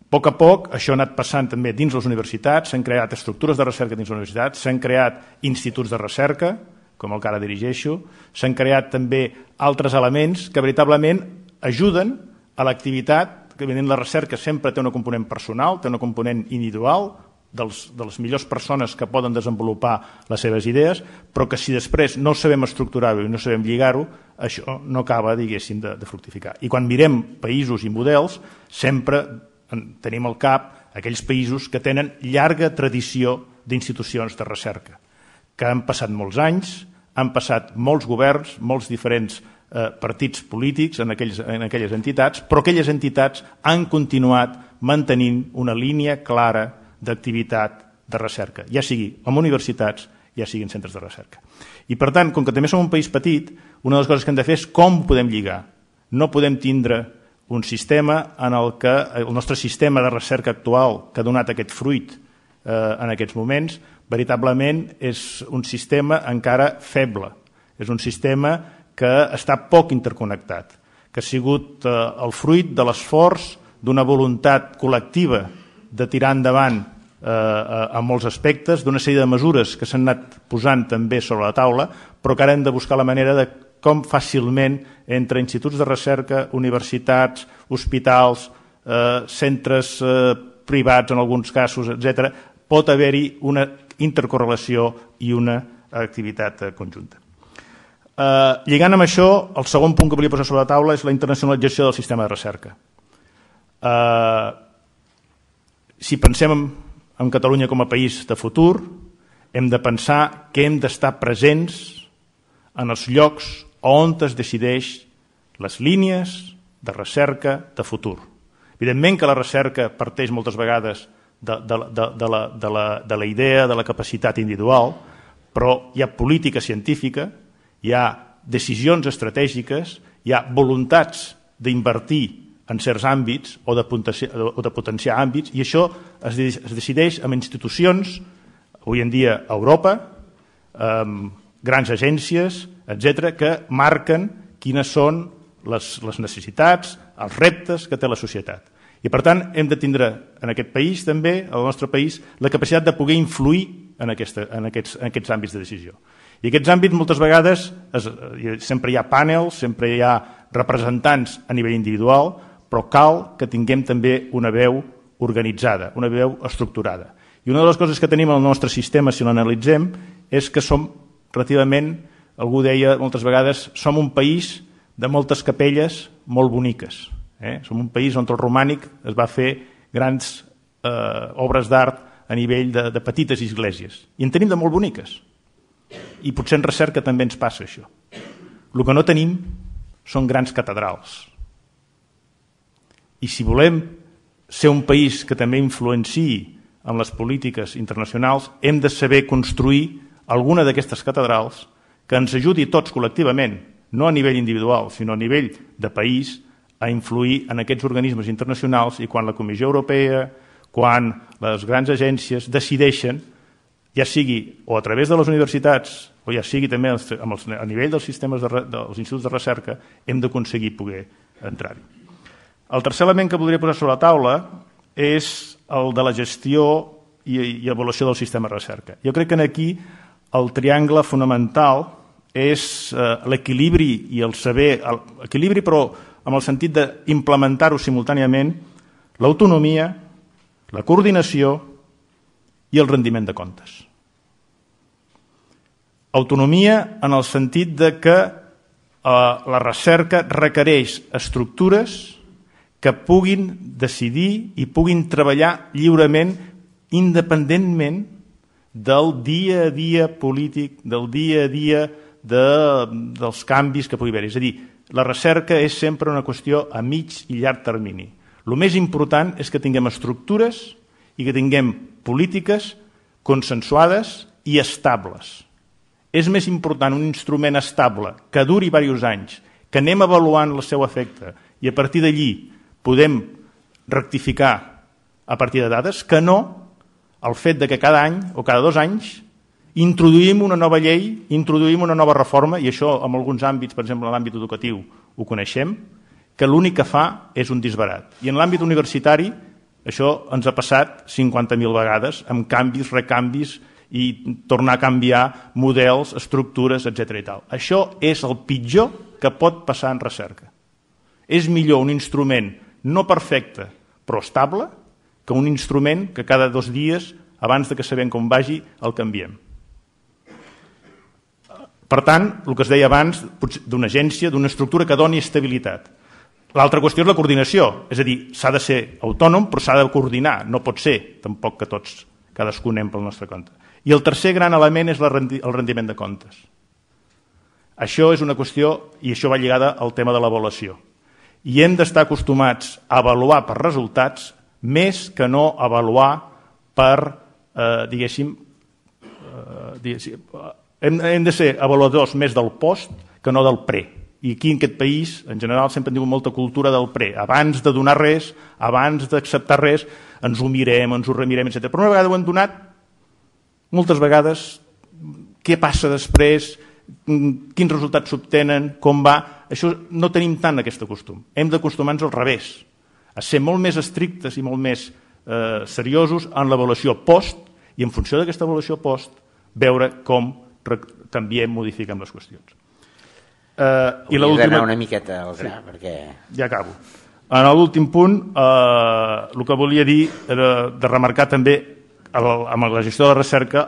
[SPEAKER 1] A poc a poc això ha anat passant també dins les universitats, s'han creat estructures de recerca dins les universitats, s'han creat instituts de recerca, com el que ara dirigeixo, s'han creat també altres elements que veritablement ajuden a l'activitat, que evidentment la recerca sempre té un component personal, té un component individual, dels, de les millors persones que poden desenvolupar les seves idees, però que si després no sabem estructurar-ho i no sabem lligar-ho, això no acaba, diguéssim, de, de fructificar. I quan mirem països i models, sempre tenim al cap aquells països que tenen llarga tradició d'institucions de recerca, que han passat molts anys, han passat molts governs, molts diferents eh, partits polítics en, aquells, en aquelles entitats, però aquelles entitats han continuat mantenint una línia clara d'activitat de recerca, ja sigui amb universitats, ja siguin centres de recerca. I per tant, com que també som un país petit, una de les coses que hem de fer és com podem lligar. No podem tindre un sistema en el que eh, el nostre sistema de recerca actual que ha donat aquest fruit eh, en aquests moments veritablement és un sistema encara feble, és un sistema que està poc interconnectat, que ha sigut eh, el fruit de l'esforç d'una voluntat col·lectiva de tirar endavant eh, eh en molts aspectes, d'una sèrie de mesures que s'han anat posant també sobre la taula, però que ara hem de buscar la manera de com fàcilment entre instituts de recerca, universitats, hospitals, eh, centres eh, privats en alguns casos, etc., pot haver-hi una intercorrelació i una activitat eh, conjunta. Eh, lligant amb això, el segon punt que volia posar sobre la taula és la internacionalització del sistema de recerca. Eh, si pensem en, en Catalunya com a país de futur, hem de pensar que hem d'estar presents en els llocs on es decideix les línies de recerca de futur. Evidentment que la recerca parteix moltes vegades de, de, de, de, la, de, la, de la idea de la capacitat individual, però hi ha política científica, hi ha decisions estratègiques, hi ha voluntats d'invertir en certs àmbits o de, o de potenciar àmbits i això es, es decideix amb institucions, avui en dia a Europa, amb grans agències, etc que marquen quines són les, les necessitats, els reptes que té la societat. I per tant hem de tindre en aquest país també, al nostre país, la capacitat de poder influir en, aquesta, en, aquests, en aquests àmbits de decisió. I aquests àmbits moltes vegades es, eh, sempre hi ha panels, sempre hi ha representants a nivell individual, però cal que tinguem també una veu organitzada, una veu estructurada. I una de les coses que tenim al nostre sistema, si l'analitzem, és que som relativament algú deia moltes vegades, som un país de moltes capelles molt boniques. Eh? Som un país on el romànic es va fer grans eh, obres d'art a nivell de, de petites esglésies. I en tenim de molt boniques. I potser en recerca també ens passa això. El que no tenim són grans catedrals. I si volem ser un país que també influenciï en les polítiques internacionals, hem de saber construir alguna d'aquestes catedrals que ens ajudi tots col·lectivament, no a nivell individual, sinó a nivell de país, a influir en aquests organismes internacionals i quan la Comissió Europea, quan les grans agències decideixen, ja sigui o a través de les universitats o ja sigui també els, a nivell dels sistemes de, dels instituts de recerca, hem d'aconseguir poder entrar-hi. El tercer element que voldria posar sobre la taula és el de la gestió i, i evolució del sistema de recerca. Jo crec que aquí el triangle fonamental és eh, l'equilibri i el saber, l'equilibri però amb el sentit d'implementar-ho simultàniament, l'autonomia, la coordinació i el rendiment de comptes. Autonomia en el sentit de que eh, la recerca requereix estructures que puguin decidir i puguin treballar lliurement, independentment del dia a dia polític, del dia a dia de, dels canvis que pugui haver-hi. És a dir, la recerca és sempre una qüestió a mig i llarg termini. El més important és que tinguem estructures i que tinguem polítiques consensuades i estables. És més important un instrument estable que duri diversos anys, que anem avaluant el seu efecte i a partir d'allí podem rectificar a partir de dades, que no el fet de que cada any o cada dos anys introduïm una nova llei, introduïm una nova reforma, i això en alguns àmbits, per exemple, en l'àmbit educatiu, ho coneixem, que l'únic que fa és un disbarat. I en l'àmbit universitari això ens ha passat 50.000 vegades, amb canvis, recanvis i tornar a canviar models, estructures, etc. i tal. Això és el pitjor que pot passar en recerca. És millor un instrument no perfecte, però estable, que un instrument que cada dos dies, abans de que sabem com vagi, el canviem. Per tant, el que es deia abans d'una agència, d'una estructura que doni estabilitat. L'altra qüestió és la coordinació, és a dir, s'ha de ser autònom però s'ha de coordinar, no pot ser tampoc que tots cadascú anem pel nostre compte. I el tercer gran element és el rendiment de comptes. Això és una qüestió, i això va lligada al tema de l'avaluació. I hem d'estar acostumats a avaluar per resultats més que no avaluar per, eh, diguéssim, eh, diguéssim eh, hem, hem de ser avaluadors més del post que no del pre. I aquí en aquest país, en general, sempre hem tingut molta cultura del pre. Abans de donar res, abans d'acceptar res, ens ho mirem, ens ho remirem, etc. Però una vegada ho hem donat, moltes vegades, què passa després, mm, quins resultats s'obtenen, com va... Això no tenim tant aquest costum. Hem d'acostumar-nos al revés a ser molt més estrictes i molt més eh, seriosos en l'avaluació post i en funció d'aquesta avaluació post veure com canviem, modifiquem les qüestions. Eh, Hauria i l'última una miqueta al gra, sí. perquè... Ja acabo. En l'últim punt, eh, el que volia dir era de remarcar també el, amb la gestió de la recerca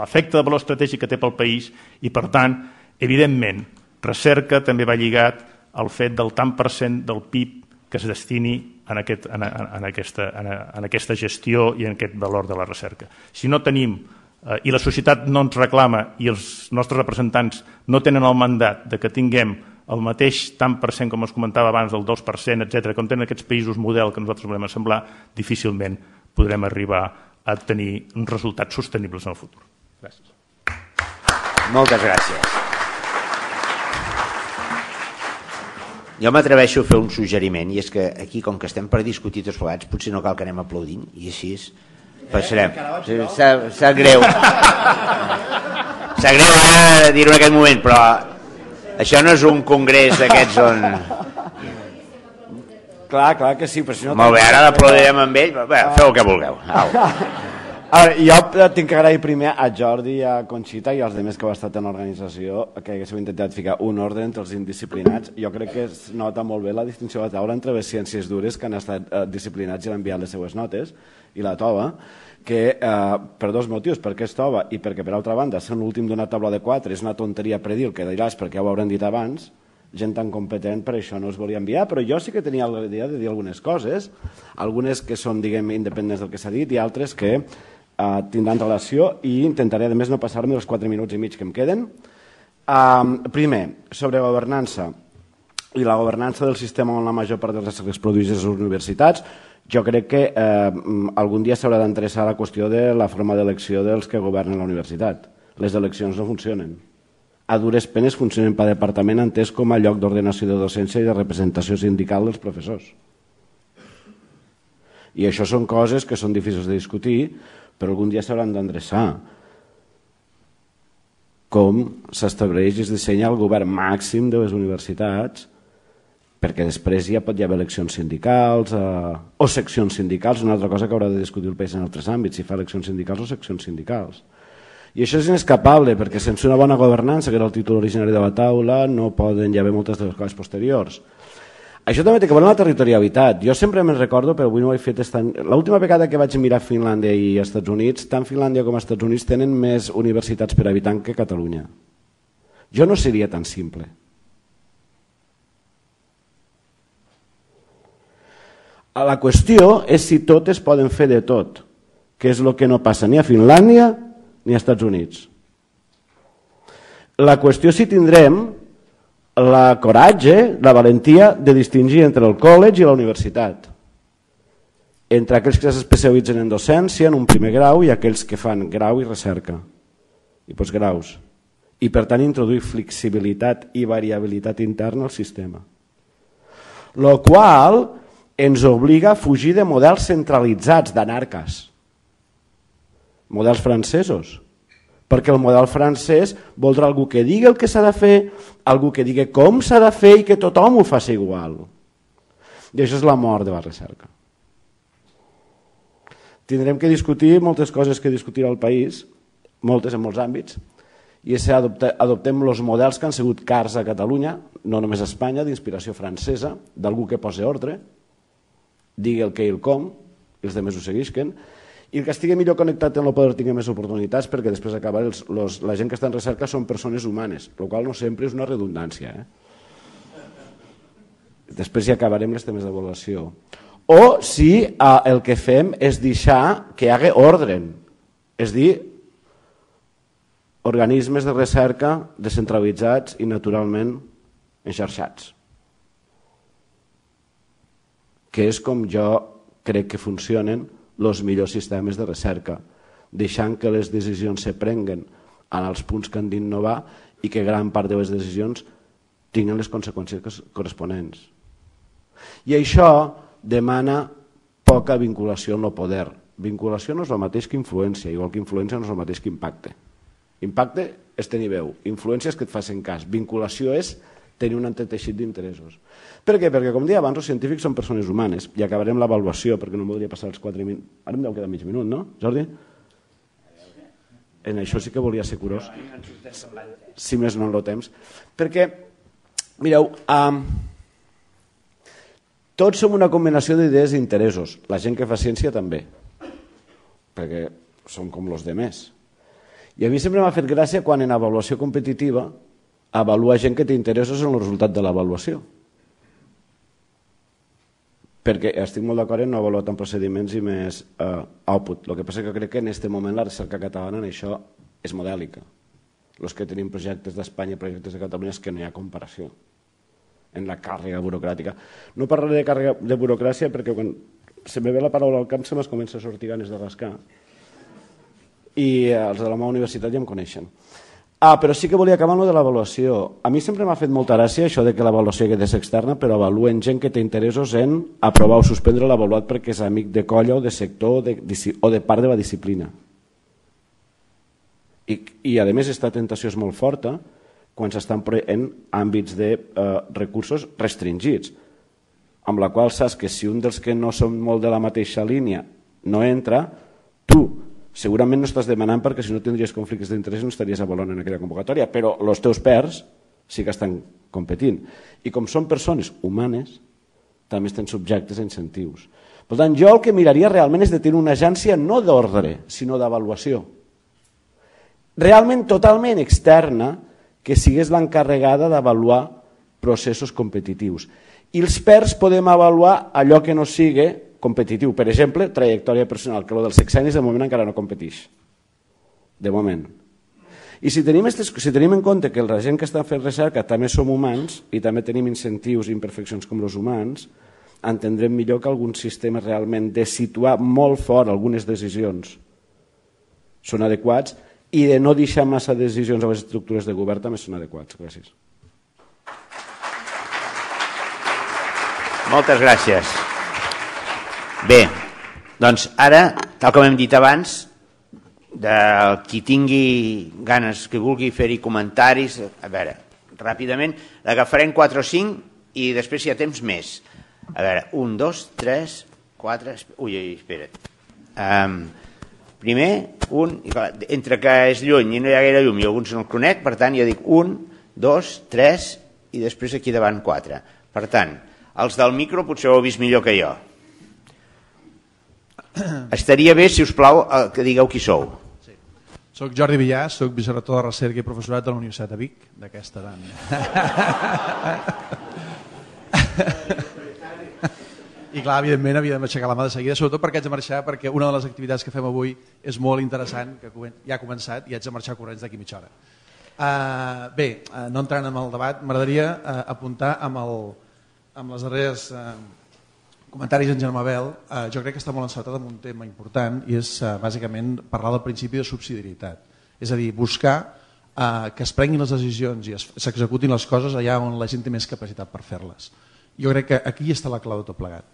[SPEAKER 1] l'efecte de valor estratègic que té pel país i, per tant, evidentment, recerca també va lligat al fet del tant per cent del PIB que es destini en, aquest, en, en, aquesta, en, en aquesta gestió i en aquest valor de la recerca. Si no tenim eh, i la societat no ens reclama i els nostres representants no tenen el mandat de que tinguem el mateix tant per cent com es comentava abans, el 2%, etc, com tenen aquests països model que nosaltres volem assemblar, difícilment podrem arribar a tenir uns resultats sostenibles en el futur. Gràcies. Moltes gràcies. Jo m'atreveixo
[SPEAKER 4] a fer un suggeriment, i és que aquí, com que estem per discutir tots plegats, potser no cal que anem aplaudint, i així passarem. Eh, Sap greu. Sap greu eh, dir-ho en aquest moment, però això no és un congrés d'aquests on...
[SPEAKER 7] Clar, clar que sí, però si no... Molt bé, ara l'aplaudirem amb ell, però bé, feu el que vulgueu. Au. Ara, jo eh, tinc que agrair primer a Jordi i a Conxita i als demés que heu estat en l'organització que haguéssiu intentat ficar un ordre entre els indisciplinats. Jo crec que es nota molt bé la distinció de la taula entre les ciències dures que han estat eh, disciplinats i han enviat les seues notes i la tova, que eh, per dos motius, perquè és tova i perquè per altra banda ser l'últim d'una taula de quatre és una tonteria predir el que diràs perquè ja ho hauran dit abans, gent tan competent, per això no es volia enviar, però jo sí que tenia la idea de dir algunes coses, algunes que són, diguem, independents del que s'ha dit i altres que uh, tindran relació i intentaré, a més, no passar-me els 4 minuts i mig que em queden. Eh, primer, sobre governança i la governança del sistema on la major part dels que es produeix a les universitats, jo crec que eh, algun dia s'haurà d'interessar la qüestió de la forma d'elecció dels que governen la universitat. Les eleccions no funcionen. A dures penes funcionen per departament entès com a lloc d'ordenació de docència i de representació sindical dels professors. I això són coses que són difícils de discutir, però algun dia s'hauran d'endreçar com s'estableix i es dissenya el govern màxim de les universitats perquè després ja pot hi haver eleccions sindicals eh, o seccions sindicals, una altra cosa que haurà de discutir el país en altres àmbits, si fa eleccions sindicals o seccions sindicals. I això és inescapable, perquè sense una bona governança, que era el títol originari de la taula, no poden hi haver moltes de les coses posteriors. Això també té que veure amb la territorialitat. Jo sempre me'n recordo, però avui no ho he fet... Estan... L'última vegada que vaig mirar Finlàndia i Estats Units, tant Finlàndia com Estats Units tenen més universitats per habitant que Catalunya. Jo no seria tan simple. La qüestió és si totes poden fer de tot, que és el que no passa ni a Finlàndia ni a Estats Units. La qüestió és si tindrem la coratge, la valentia de distingir entre el college i la universitat entre aquells que s'especialitzen en docència en un primer grau i aquells que fan grau i recerca i postgraus i per tant introduir flexibilitat i variabilitat interna al sistema lo qual ens obliga a fugir de models centralitzats d'anarques models francesos perquè el model francès voldrà algú que digui el que s'ha de fer, algú que digui com s'ha de fer i que tothom ho faci igual. I això és la mort de la recerca. Tindrem que discutir moltes coses que discutir al país, moltes en molts àmbits, i és adopte, adoptem els models que han sigut cars a Catalunya, no només a Espanya, d'inspiració francesa, d'algú que posa ordre, digui el què i el com, i els altres ho segueixen, i el que estigui millor connectat en el poder tingui més oportunitats perquè després acabar els, los, la gent que està en recerca són persones humanes, el qual no sempre és una redundància. Eh? Després ja acabarem les temes d'avaluació. O si eh, el que fem és deixar que hi hagi ordre, és dir, organismes de recerca descentralitzats i naturalment enxarxats. Que és com jo crec que funcionen els millors sistemes de recerca, deixant que les decisions se prenguen en els punts que han d'innovar i que gran part de les decisions tinguin les conseqüències corresponents. I això demana poca vinculació amb el poder. Vinculació no és el mateix que influència, igual que influència no és el mateix que impacte. Impacte és tenir veu, influència és que et facin cas, vinculació és tenir un entreteixit d'interessos. Per què? Perquè, com deia abans, els científics són persones humanes i acabarem l'avaluació, perquè no em voldria passar els 4 minuts. Ara em deu quedar mig minut, no, Jordi? En això sí que volia ser curós. Si més no en el temps. Perquè, mireu, um, tots som una combinació d'idees i interessos. La gent que fa ciència també, perquè som com els de més. I a mi sempre m'ha fet gràcia quan en avaluació competitiva avaluar gent que t'interessa en el resultat de l'avaluació. Perquè estic molt d'acord en no avaluar tant procediments i més uh, output. El que passa que crec que en aquest moment la recerca catalana en això és modèlica. Els que tenim projectes d'Espanya i projectes de Catalunya és que no hi ha comparació en la càrrega burocràtica. No parlaré de càrrega de burocràcia perquè quan se me ve la paraula al camp se m'es comença a sortir ganes de rascar i eh, els de la meva universitat ja em coneixen. Ah, però sí que volia acabar amb de l'avaluació. A mi sempre m'ha fet molta gràcia això de que l'avaluació que és externa, però avaluen gent que té interessos en aprovar o suspendre l'avaluat perquè és amic de colla o de sector o de, o de part de la disciplina. I, i a més, aquesta tentació és molt forta quan s'estan en àmbits de eh, recursos restringits, amb la qual saps que si un dels que no són molt de la mateixa línia no entra, tu segurament no estàs demanant perquè si no tindries conflictes d'interès no estaries a Bolona en aquella convocatòria, però els teus pers sí que estan competint. I com són persones humanes, també estan subjectes a incentius. Per tant, jo el que miraria realment és de tenir una agència no d'ordre, sinó d'avaluació. Realment totalment externa, que sigués l'encarregada d'avaluar processos competitius. I els PERS podem avaluar allò que no sigui competitiu. Per exemple, trajectòria personal, que el dels sexenis de moment encara no competeix. De moment. I si tenim, estes, si tenim en compte que la gent que està fent recerca també som humans i també tenim incentius i imperfeccions com els humans, entendrem millor que algun sistema realment de situar molt fort algunes decisions són adequats i de no deixar massa decisions a les estructures de govern també són adequats. Gràcies.
[SPEAKER 4] Moltes gràcies. Bé, doncs ara, tal com hem dit abans, de qui tingui ganes, que vulgui fer-hi comentaris, a veure, ràpidament, agafarem 4 o 5 i després hi ha temps més. A veure, 1, 2, 3, 4, ui, ui, espera't. Um, primer, un, entre que és lluny i no hi ha gaire llum, i alguns no el conec, per tant, jo dic 1, 2, 3 i després aquí davant 4. Per tant, els del micro potser ho heu vist millor que jo. Estaria bé, si us plau, eh, que digueu qui sou. Sí.
[SPEAKER 8] Soc Jordi Villà, soc vicerrector de recerca i professorat de la Universitat de Vic, d'aquesta edat. I clar, evidentment, de aixecar la mà de seguida, sobretot perquè haig de marxar, perquè una de les activitats que fem avui és molt interessant, que ja ha començat i haig de marxar corrents d'aquí mitja hora. Uh, bé, uh, no entrant en el debat, m'agradaria uh, apuntar amb, el, amb les darreres... Uh, Comentaris en Germà Bel. Eh, jo crec que està molt encertat amb un tema important i és eh, bàsicament parlar del principi de subsidiarietat. És a dir, buscar eh, que es prenguin les decisions i s'executin les coses allà on la gent té més capacitat per fer-les. Jo crec que aquí està la clau de tot plegat.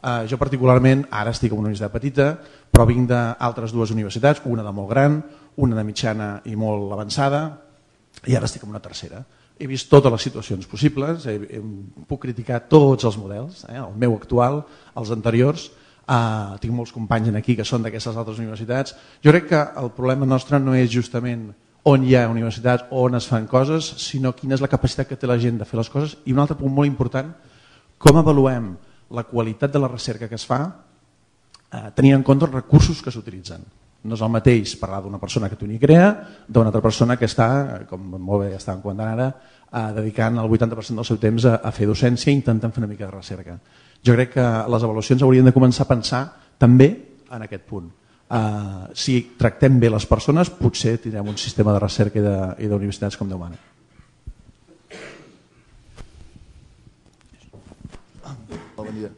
[SPEAKER 8] Eh, jo particularment, ara estic en una universitat petita, però vinc d'altres dues universitats, una de molt gran, una de mitjana i molt avançada, i ara estic en una tercera he vist totes les situacions possibles, he, he, puc criticar tots els models, eh, el meu actual, els anteriors, eh, tinc molts companys en aquí que són d'aquestes altres universitats. Jo crec que el problema nostre no és justament on hi ha universitats, on es fan coses, sinó quina és la capacitat que té la gent de fer les coses. I un altre punt molt important, com avaluem la qualitat de la recerca que es fa eh, tenint en compte els recursos que s'utilitzen. No és el mateix parlar d'una persona que crea e, d'una altra persona que està, com molt bé en comentant ara, eh, dedicant el 80% del seu temps a, a fer docència i intentant fer una mica de recerca. Jo crec que les avaluacions haurien de començar a pensar també en aquest punt. Uh, si tractem bé les persones, potser tindrem un sistema de recerca i d'universitats com Déu mana.
[SPEAKER 6] Ah, bon dia.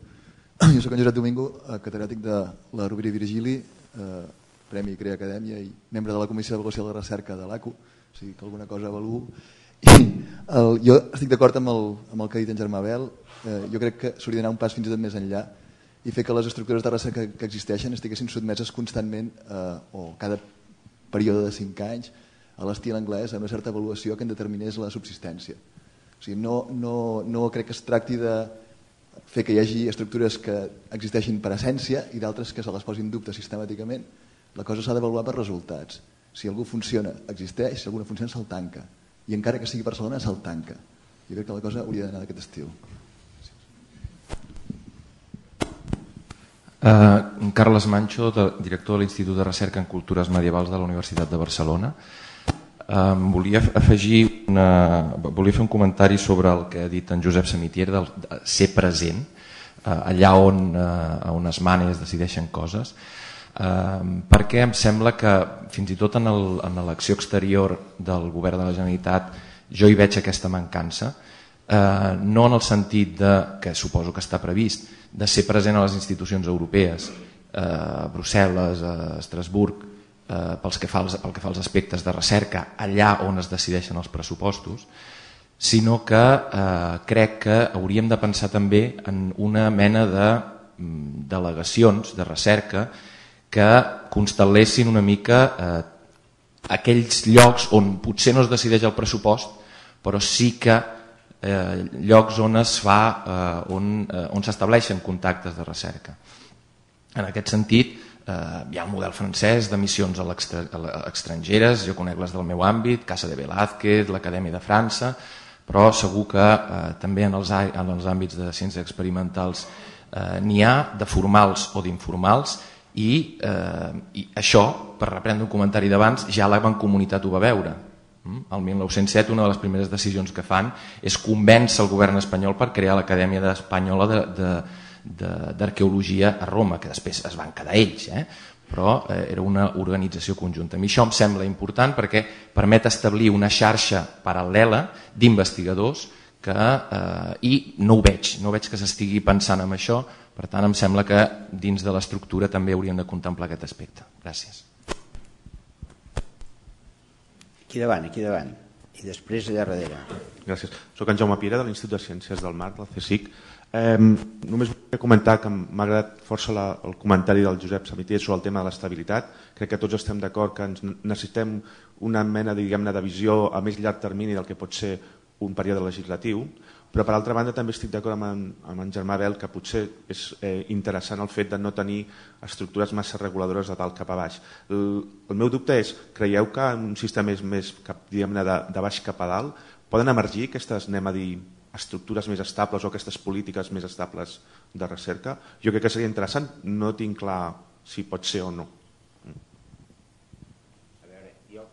[SPEAKER 6] Jo soc en Josep Domingo, catedràtic de la Rovira i Virgili, eh, Premi Crea Acadèmia i membre de la Comissió d'Avaluació de la Recerca de l'ACU, o sigui que alguna cosa avaluo. I el, jo estic d'acord amb, el, amb el que ha dit en Germà Bel, eh, jo crec que s'hauria d'anar un pas fins i tot més enllà i fer que les estructures de recerca que, que existeixen estiguessin sotmeses constantment eh, o cada període de 5 anys a l'estil anglès a una certa avaluació que en determinés la subsistència. O sigui, no, no, no crec que es tracti de fer que hi hagi estructures que existeixin per essència i d'altres que se les posin dubte sistemàticament, la cosa s'ha d'avaluar per resultats. Si algú funciona, existeix, si alguna funciona, se'l tanca. I encara que sigui Barcelona, se'l tanca. Jo crec que la cosa hauria d'anar d'aquest estil.
[SPEAKER 9] Uh, Carles Mancho, de, director de l'Institut de Recerca en Cultures Medievals de la Universitat de Barcelona. Um, volia afegir una, volia fer un comentari sobre el que ha dit en Josep Samitier del de ser present uh, allà on, uh, on es manes decideixen coses Ehm, perquè em sembla que fins i tot en l'acció exterior del govern de la Generalitat jo hi veig aquesta mancança, eh, no en el sentit de, que suposo que està previst, de ser present a les institucions europees, eh, a Brussel·les, a Estrasburg, eh, pels que fa als, pel que fa als aspectes de recerca, allà on es decideixen els pressupostos, sinó que eh, crec que hauríem de pensar també en una mena de mm, delegacions de recerca que constel·lessin una mica eh, aquells llocs on potser no es decideix el pressupost, però sí que eh, llocs on es fa, eh, on, eh, on s'estableixen contactes de recerca. En aquest sentit, eh, hi ha un model francès de missions a estrangeres, jo conec les del meu àmbit, Casa de Velázquez, l'Acadèmia de França, però segur que eh, també en els, en els àmbits de ciències experimentals eh, n'hi ha, de formals o d'informals, i, eh, i això, per reprendre un comentari d'abans, ja la Comunitat ho va veure. Mm? El 1907 una de les primeres decisions que fan és convèncer el govern espanyol per crear l'Acadèmia Espanyola d'Arqueologia a Roma, que després es van quedar ells, eh? però eh, era una organització conjunta. A mi això em sembla important perquè permet establir una xarxa paral·lela d'investigadors que, eh, i no ho veig, no veig que s'estigui pensant en això, per tant, em sembla que dins de l'estructura també hauríem de contemplar aquest aspecte. Gràcies.
[SPEAKER 4] Aquí davant, aquí davant. I després
[SPEAKER 1] allà darrere. Gràcies. Soc en Jaume Pira de l'Institut de Ciències del Mar, del CSIC. Eh, només volia comentar que m'ha agradat força la, el comentari del Josep Samitier sobre el tema de l'estabilitat. Crec que tots estem d'acord que ens necessitem una mena diguem de visió a més llarg termini del que pot ser un període legislatiu, però per altra banda també estic d'acord amb, amb en Germà Bel que potser és eh, interessant el fet de no tenir estructures massa reguladores de dalt cap a baix. El, el meu dubte és, creieu que en un sistema és més cap, de, de baix cap a dalt poden emergir aquestes, anem a dir, estructures més estables o aquestes polítiques més estables de recerca? Jo crec que seria interessant, no tinc clar si pot ser o no.
[SPEAKER 4] A veure, jo...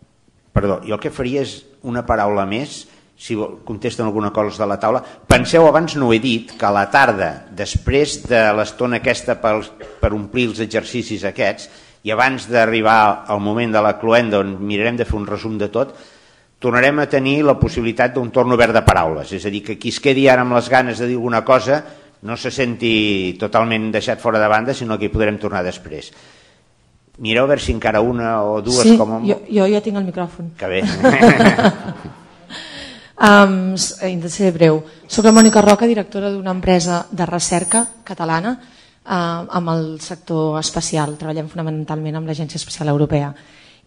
[SPEAKER 4] Perdó, jo el que faria és una paraula més si contesten alguna cosa de la taula. Penseu, abans no ho he dit, que a la tarda, després de l'estona aquesta per, per omplir els exercicis aquests, i abans d'arribar al moment de la cloenda on mirarem de fer un resum de tot, tornarem a tenir la possibilitat d'un torn obert de paraules. És a dir, que qui es quedi ara amb les ganes de dir alguna cosa no se senti totalment deixat fora de banda, sinó que hi podrem tornar després. Mireu a veure si encara una o dues... Sí, com... A... jo,
[SPEAKER 10] jo ja tinc el micròfon. Que bé. Um, de ser breu. Soc la Mònica Roca, directora d'una empresa de recerca catalana uh, amb el sector espacial. Treballem fonamentalment amb l'Agència Espacial Europea.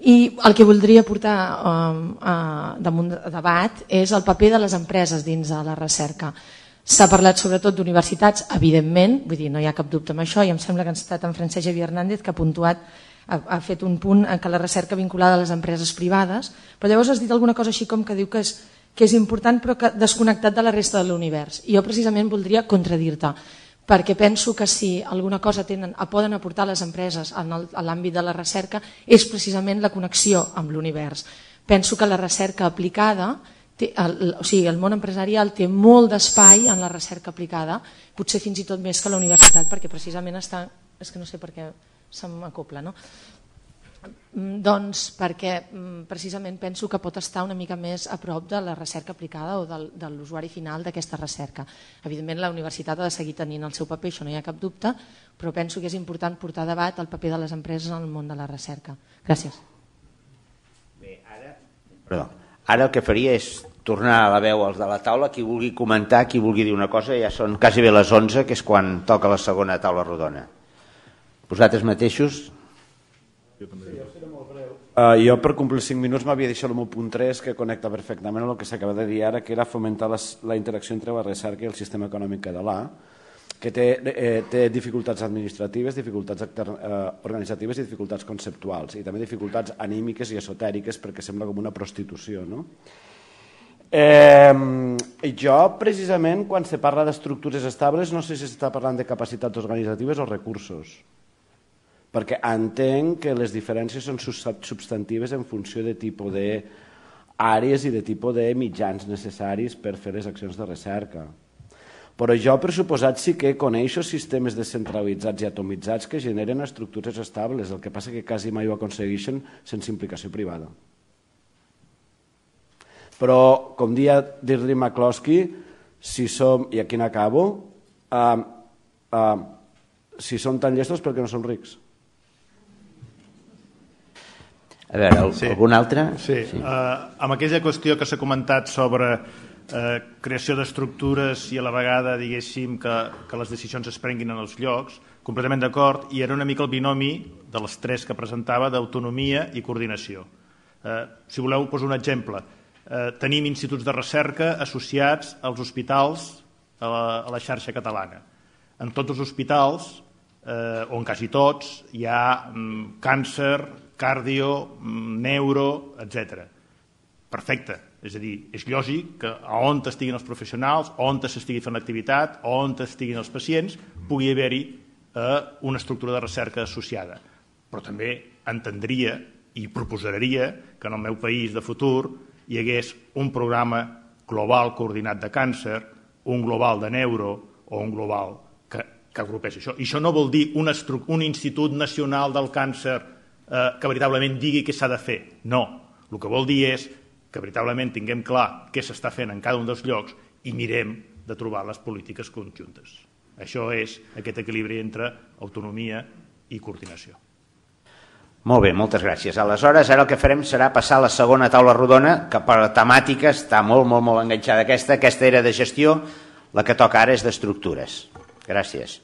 [SPEAKER 10] I el que voldria portar um, uh, damunt de debat és el paper de les empreses dins de la recerca. S'ha parlat sobretot d'universitats, evidentment, vull dir, no hi ha cap dubte amb això, i em sembla que han estat en Francesc Javier Hernández que ha puntuat ha, ha fet un punt en què la recerca vinculada a les empreses privades, però llavors has dit alguna cosa així com que diu que és que és important però que desconnectat de la resta de l'univers. I jo precisament voldria contradir-te, perquè penso que si alguna cosa tenen, poden aportar les empreses en l'àmbit de la recerca és precisament la connexió amb l'univers. Penso que la recerca aplicada, té, el, o sigui, el món empresarial té molt d'espai en la recerca aplicada, potser fins i tot més que la universitat, perquè precisament està... És que no sé per què se m'acopla, no? Mm, doncs perquè mm, precisament penso que pot estar una mica més a prop de la recerca aplicada o del, de l'usuari final d'aquesta recerca. Evidentment la universitat ha de seguir tenint el seu paper, això no hi ha cap dubte, però penso que és important portar a debat el paper de les empreses en el món de la recerca. Gràcies.
[SPEAKER 4] Bé, ara, Perdó. ara el que faria és tornar a la veu als de la taula, qui vulgui comentar, qui vulgui dir una cosa, ja són quasi bé les 11, que és quan toca la segona taula rodona. Vosaltres mateixos? Jo també. Sí, jo Uh, jo per
[SPEAKER 7] complir 5 minuts m'havia deixat el meu punt 3 que connecta perfectament amb el que s'acaba de dir ara que era fomentar les, la interacció entre la recerca i el sistema econòmic català que té, eh, té dificultats administratives, dificultats eh, organitzatives i dificultats conceptuals i també dificultats anímiques i esotèriques perquè sembla com una prostitució. No? Eh, jo, precisament, quan se parla d'estructures estables, no sé si s'està parlant de capacitats organitzatives o recursos perquè entenc que les diferències són substantives en funció de tipus d'àrees i de tipus de mitjans necessaris per fer les accions de recerca. Però jo, per suposat, sí que coneixo sistemes descentralitzats i atomitzats que generen estructures estables, el que passa que quasi mai ho aconsegueixen sense implicació privada. Però, com dia dir McCloskey, si som, i aquí n'acabo, eh, uh, eh, uh, si som tan llestos perquè no som rics.
[SPEAKER 4] A veure, el, sí. algun altre? Sí, sí.
[SPEAKER 1] Uh, amb aquella qüestió que s'ha comentat sobre eh, creació d'estructures i a la vegada diguéssim que, que les decisions es prenguin en els llocs, completament d'acord, i era una mica el binomi de les tres que presentava d'autonomia i coordinació. Eh, si voleu, poso un exemple. Eh, tenim instituts de recerca associats als hospitals a la, a la xarxa catalana. En tots els hospitals, eh, o en quasi tots, hi ha mm, càncer, cardio, mm, neuro, etc. Perfecte. És a dir, és lògic que on estiguin els professionals, on s'estigui fent l'activitat, on estiguin els pacients, pugui haver-hi eh, una estructura de recerca associada. Però també entendria i proposaria que en el meu país de futur hi hagués un programa global coordinat de càncer, un global de neuro o un global que, que agrupés això. I això no vol dir un, un institut nacional del càncer eh, que veritablement digui què s'ha de fer. No, el que vol dir és que veritablement tinguem clar què s'està fent en cada un dels llocs i mirem de trobar les polítiques conjuntes. Això és aquest equilibri entre autonomia i coordinació.
[SPEAKER 4] Molt bé, moltes gràcies. Aleshores, ara el que farem serà passar a la segona taula rodona, que per temàtica està molt, molt, molt enganxada aquesta. Aquesta era de gestió, la que toca ara és d'estructures. Gràcies.